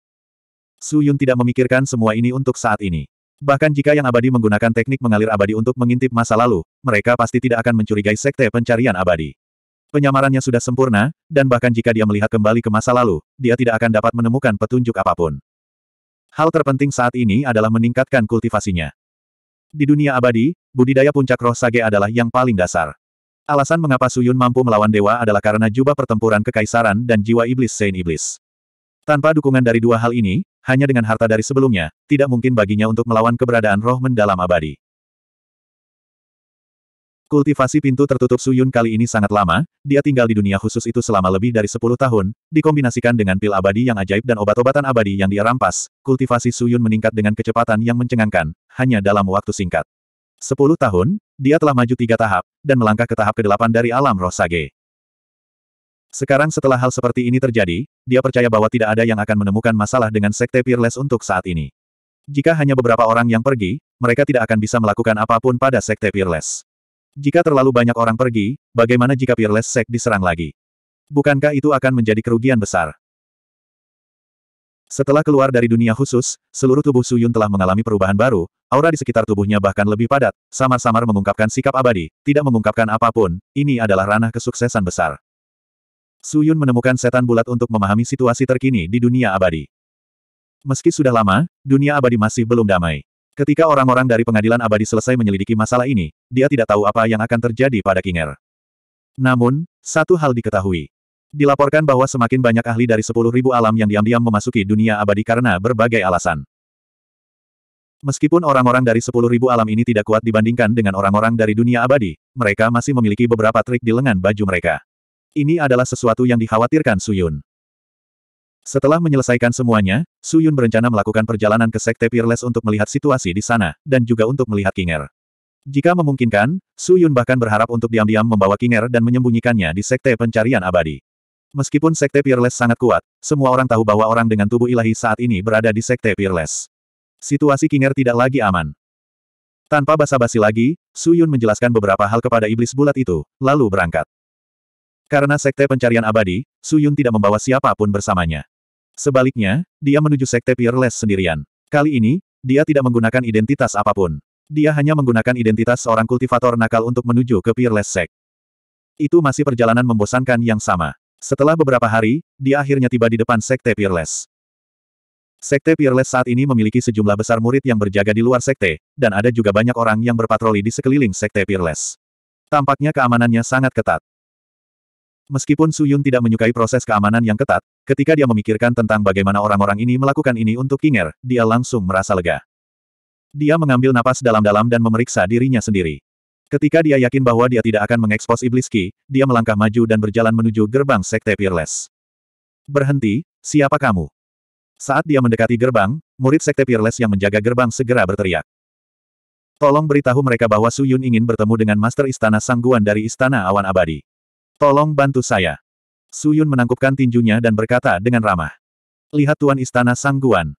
Su Yun tidak memikirkan semua ini untuk saat ini. Bahkan jika yang abadi menggunakan teknik mengalir abadi untuk mengintip masa lalu, mereka pasti tidak akan mencurigai sekte pencarian abadi. Penyamarannya sudah sempurna, dan bahkan jika dia melihat kembali ke masa lalu, dia tidak akan dapat menemukan petunjuk apapun. Hal terpenting saat ini adalah meningkatkan kultivasinya. Di dunia abadi, budidaya puncak roh sage adalah yang paling dasar. Alasan mengapa Suyun mampu melawan dewa adalah karena jubah pertempuran kekaisaran dan jiwa iblis Saint Iblis. Tanpa dukungan dari dua hal ini, hanya dengan harta dari sebelumnya, tidak mungkin baginya untuk melawan keberadaan roh mendalam abadi. Kultivasi pintu tertutup Suyun kali ini sangat lama, dia tinggal di dunia khusus itu selama lebih dari 10 tahun, dikombinasikan dengan pil abadi yang ajaib dan obat-obatan abadi yang dia rampas, kultivasi Suyun meningkat dengan kecepatan yang mencengangkan, hanya dalam waktu singkat. 10 tahun, dia telah maju tiga tahap, dan melangkah ke tahap ke-8 dari alam roh sage. Sekarang setelah hal seperti ini terjadi, dia percaya bahwa tidak ada yang akan menemukan masalah dengan Sekte Peerless untuk saat ini. Jika hanya beberapa orang yang pergi, mereka tidak akan bisa melakukan apapun pada Sekte Peerless. Jika terlalu banyak orang pergi, bagaimana jika Peerless Sek diserang lagi? Bukankah itu akan menjadi kerugian besar? Setelah keluar dari dunia khusus, seluruh tubuh Suyun telah mengalami perubahan baru, aura di sekitar tubuhnya bahkan lebih padat, samar-samar mengungkapkan sikap abadi, tidak mengungkapkan apapun, ini adalah ranah kesuksesan besar. Suyun menemukan setan bulat untuk memahami situasi terkini di dunia abadi. Meski sudah lama, dunia abadi masih belum damai. Ketika orang-orang dari pengadilan abadi selesai menyelidiki masalah ini, dia tidak tahu apa yang akan terjadi pada Kinger. Namun, satu hal diketahui. Dilaporkan bahwa semakin banyak ahli dari 10.000 alam yang diam-diam memasuki dunia abadi karena berbagai alasan. Meskipun orang-orang dari 10.000 alam ini tidak kuat dibandingkan dengan orang-orang dari dunia abadi, mereka masih memiliki beberapa trik di lengan baju mereka. Ini adalah sesuatu yang dikhawatirkan Suyun. Setelah menyelesaikan semuanya, Su Yun berencana melakukan perjalanan ke Sekte Peerless untuk melihat situasi di sana, dan juga untuk melihat Kinger. Jika memungkinkan, Su Yun bahkan berharap untuk diam-diam membawa Kinger dan menyembunyikannya di Sekte Pencarian Abadi. Meskipun Sekte Peerless sangat kuat, semua orang tahu bahwa orang dengan tubuh ilahi saat ini berada di Sekte Peerless. Situasi Kinger tidak lagi aman. Tanpa basa-basi lagi, Su Yun menjelaskan beberapa hal kepada iblis bulat itu, lalu berangkat. Karena Sekte Pencarian Abadi, Su Yun tidak membawa siapapun bersamanya. Sebaliknya, dia menuju Sekte Peerless sendirian. Kali ini, dia tidak menggunakan identitas apapun. Dia hanya menggunakan identitas seorang kultivator nakal untuk menuju ke Peerless Sek. Itu masih perjalanan membosankan yang sama. Setelah beberapa hari, dia akhirnya tiba di depan Sekte Peerless. Sekte Peerless saat ini memiliki sejumlah besar murid yang berjaga di luar sekte, dan ada juga banyak orang yang berpatroli di sekeliling Sekte Peerless. Tampaknya keamanannya sangat ketat. Meskipun Suyun tidak menyukai proses keamanan yang ketat, ketika dia memikirkan tentang bagaimana orang-orang ini melakukan ini untuk Kinger, dia langsung merasa lega. Dia mengambil napas dalam-dalam dan memeriksa dirinya sendiri. Ketika dia yakin bahwa dia tidak akan mengekspos iblis Ki, dia melangkah maju dan berjalan menuju gerbang Sekte Peerless. Berhenti, siapa kamu? Saat dia mendekati gerbang, murid Sekte Peerless yang menjaga gerbang segera berteriak. Tolong beritahu mereka bahwa Suyun ingin bertemu dengan Master Istana Sangguan dari Istana Awan Abadi. Tolong bantu saya. Suyun menangkupkan tinjunya dan berkata dengan ramah. Lihat Tuan Istana Sangguan.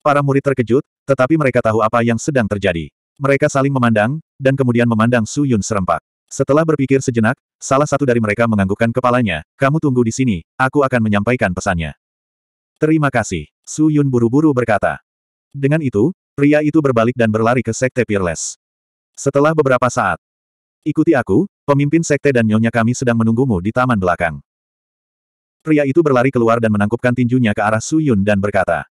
Para murid terkejut, tetapi mereka tahu apa yang sedang terjadi. Mereka saling memandang, dan kemudian memandang Suyun serempak. Setelah berpikir sejenak, salah satu dari mereka menganggukkan kepalanya, kamu tunggu di sini, aku akan menyampaikan pesannya. Terima kasih, Suyun buru-buru berkata. Dengan itu, pria itu berbalik dan berlari ke Sekte Peerless. Setelah beberapa saat, Ikuti aku, pemimpin sekte dan nyonya kami sedang menunggumu di taman belakang. Pria itu berlari keluar dan menangkupkan tinjunya ke arah Suyun dan berkata.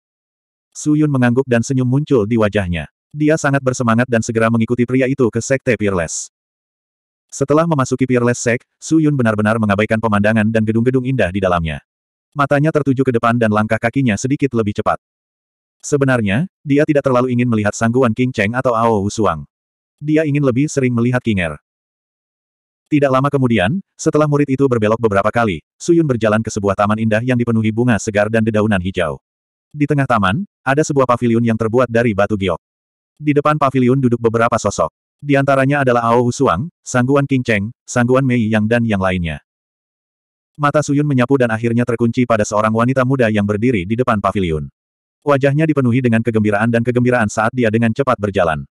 Suyun mengangguk dan senyum muncul di wajahnya. Dia sangat bersemangat dan segera mengikuti pria itu ke sekte Peerless. Setelah memasuki Peerless Sek, Suyun benar-benar mengabaikan pemandangan dan gedung-gedung indah di dalamnya. Matanya tertuju ke depan dan langkah kakinya sedikit lebih cepat. Sebenarnya, dia tidak terlalu ingin melihat sangguan King Cheng atau Ao Wu Wusuang. Dia ingin lebih sering melihat King Er. Tidak lama kemudian, setelah murid itu berbelok beberapa kali, Suyun berjalan ke sebuah taman indah yang dipenuhi bunga segar dan dedaunan hijau. Di tengah taman, ada sebuah paviliun yang terbuat dari batu giok. Di depan paviliun duduk beberapa sosok. Di antaranya adalah Ao Husuang, Sangguan King Cheng, Sangguan Mei Yang dan yang lainnya. Mata Suyun menyapu dan akhirnya terkunci pada seorang wanita muda yang berdiri di depan paviliun. Wajahnya dipenuhi dengan kegembiraan dan kegembiraan saat dia dengan cepat berjalan.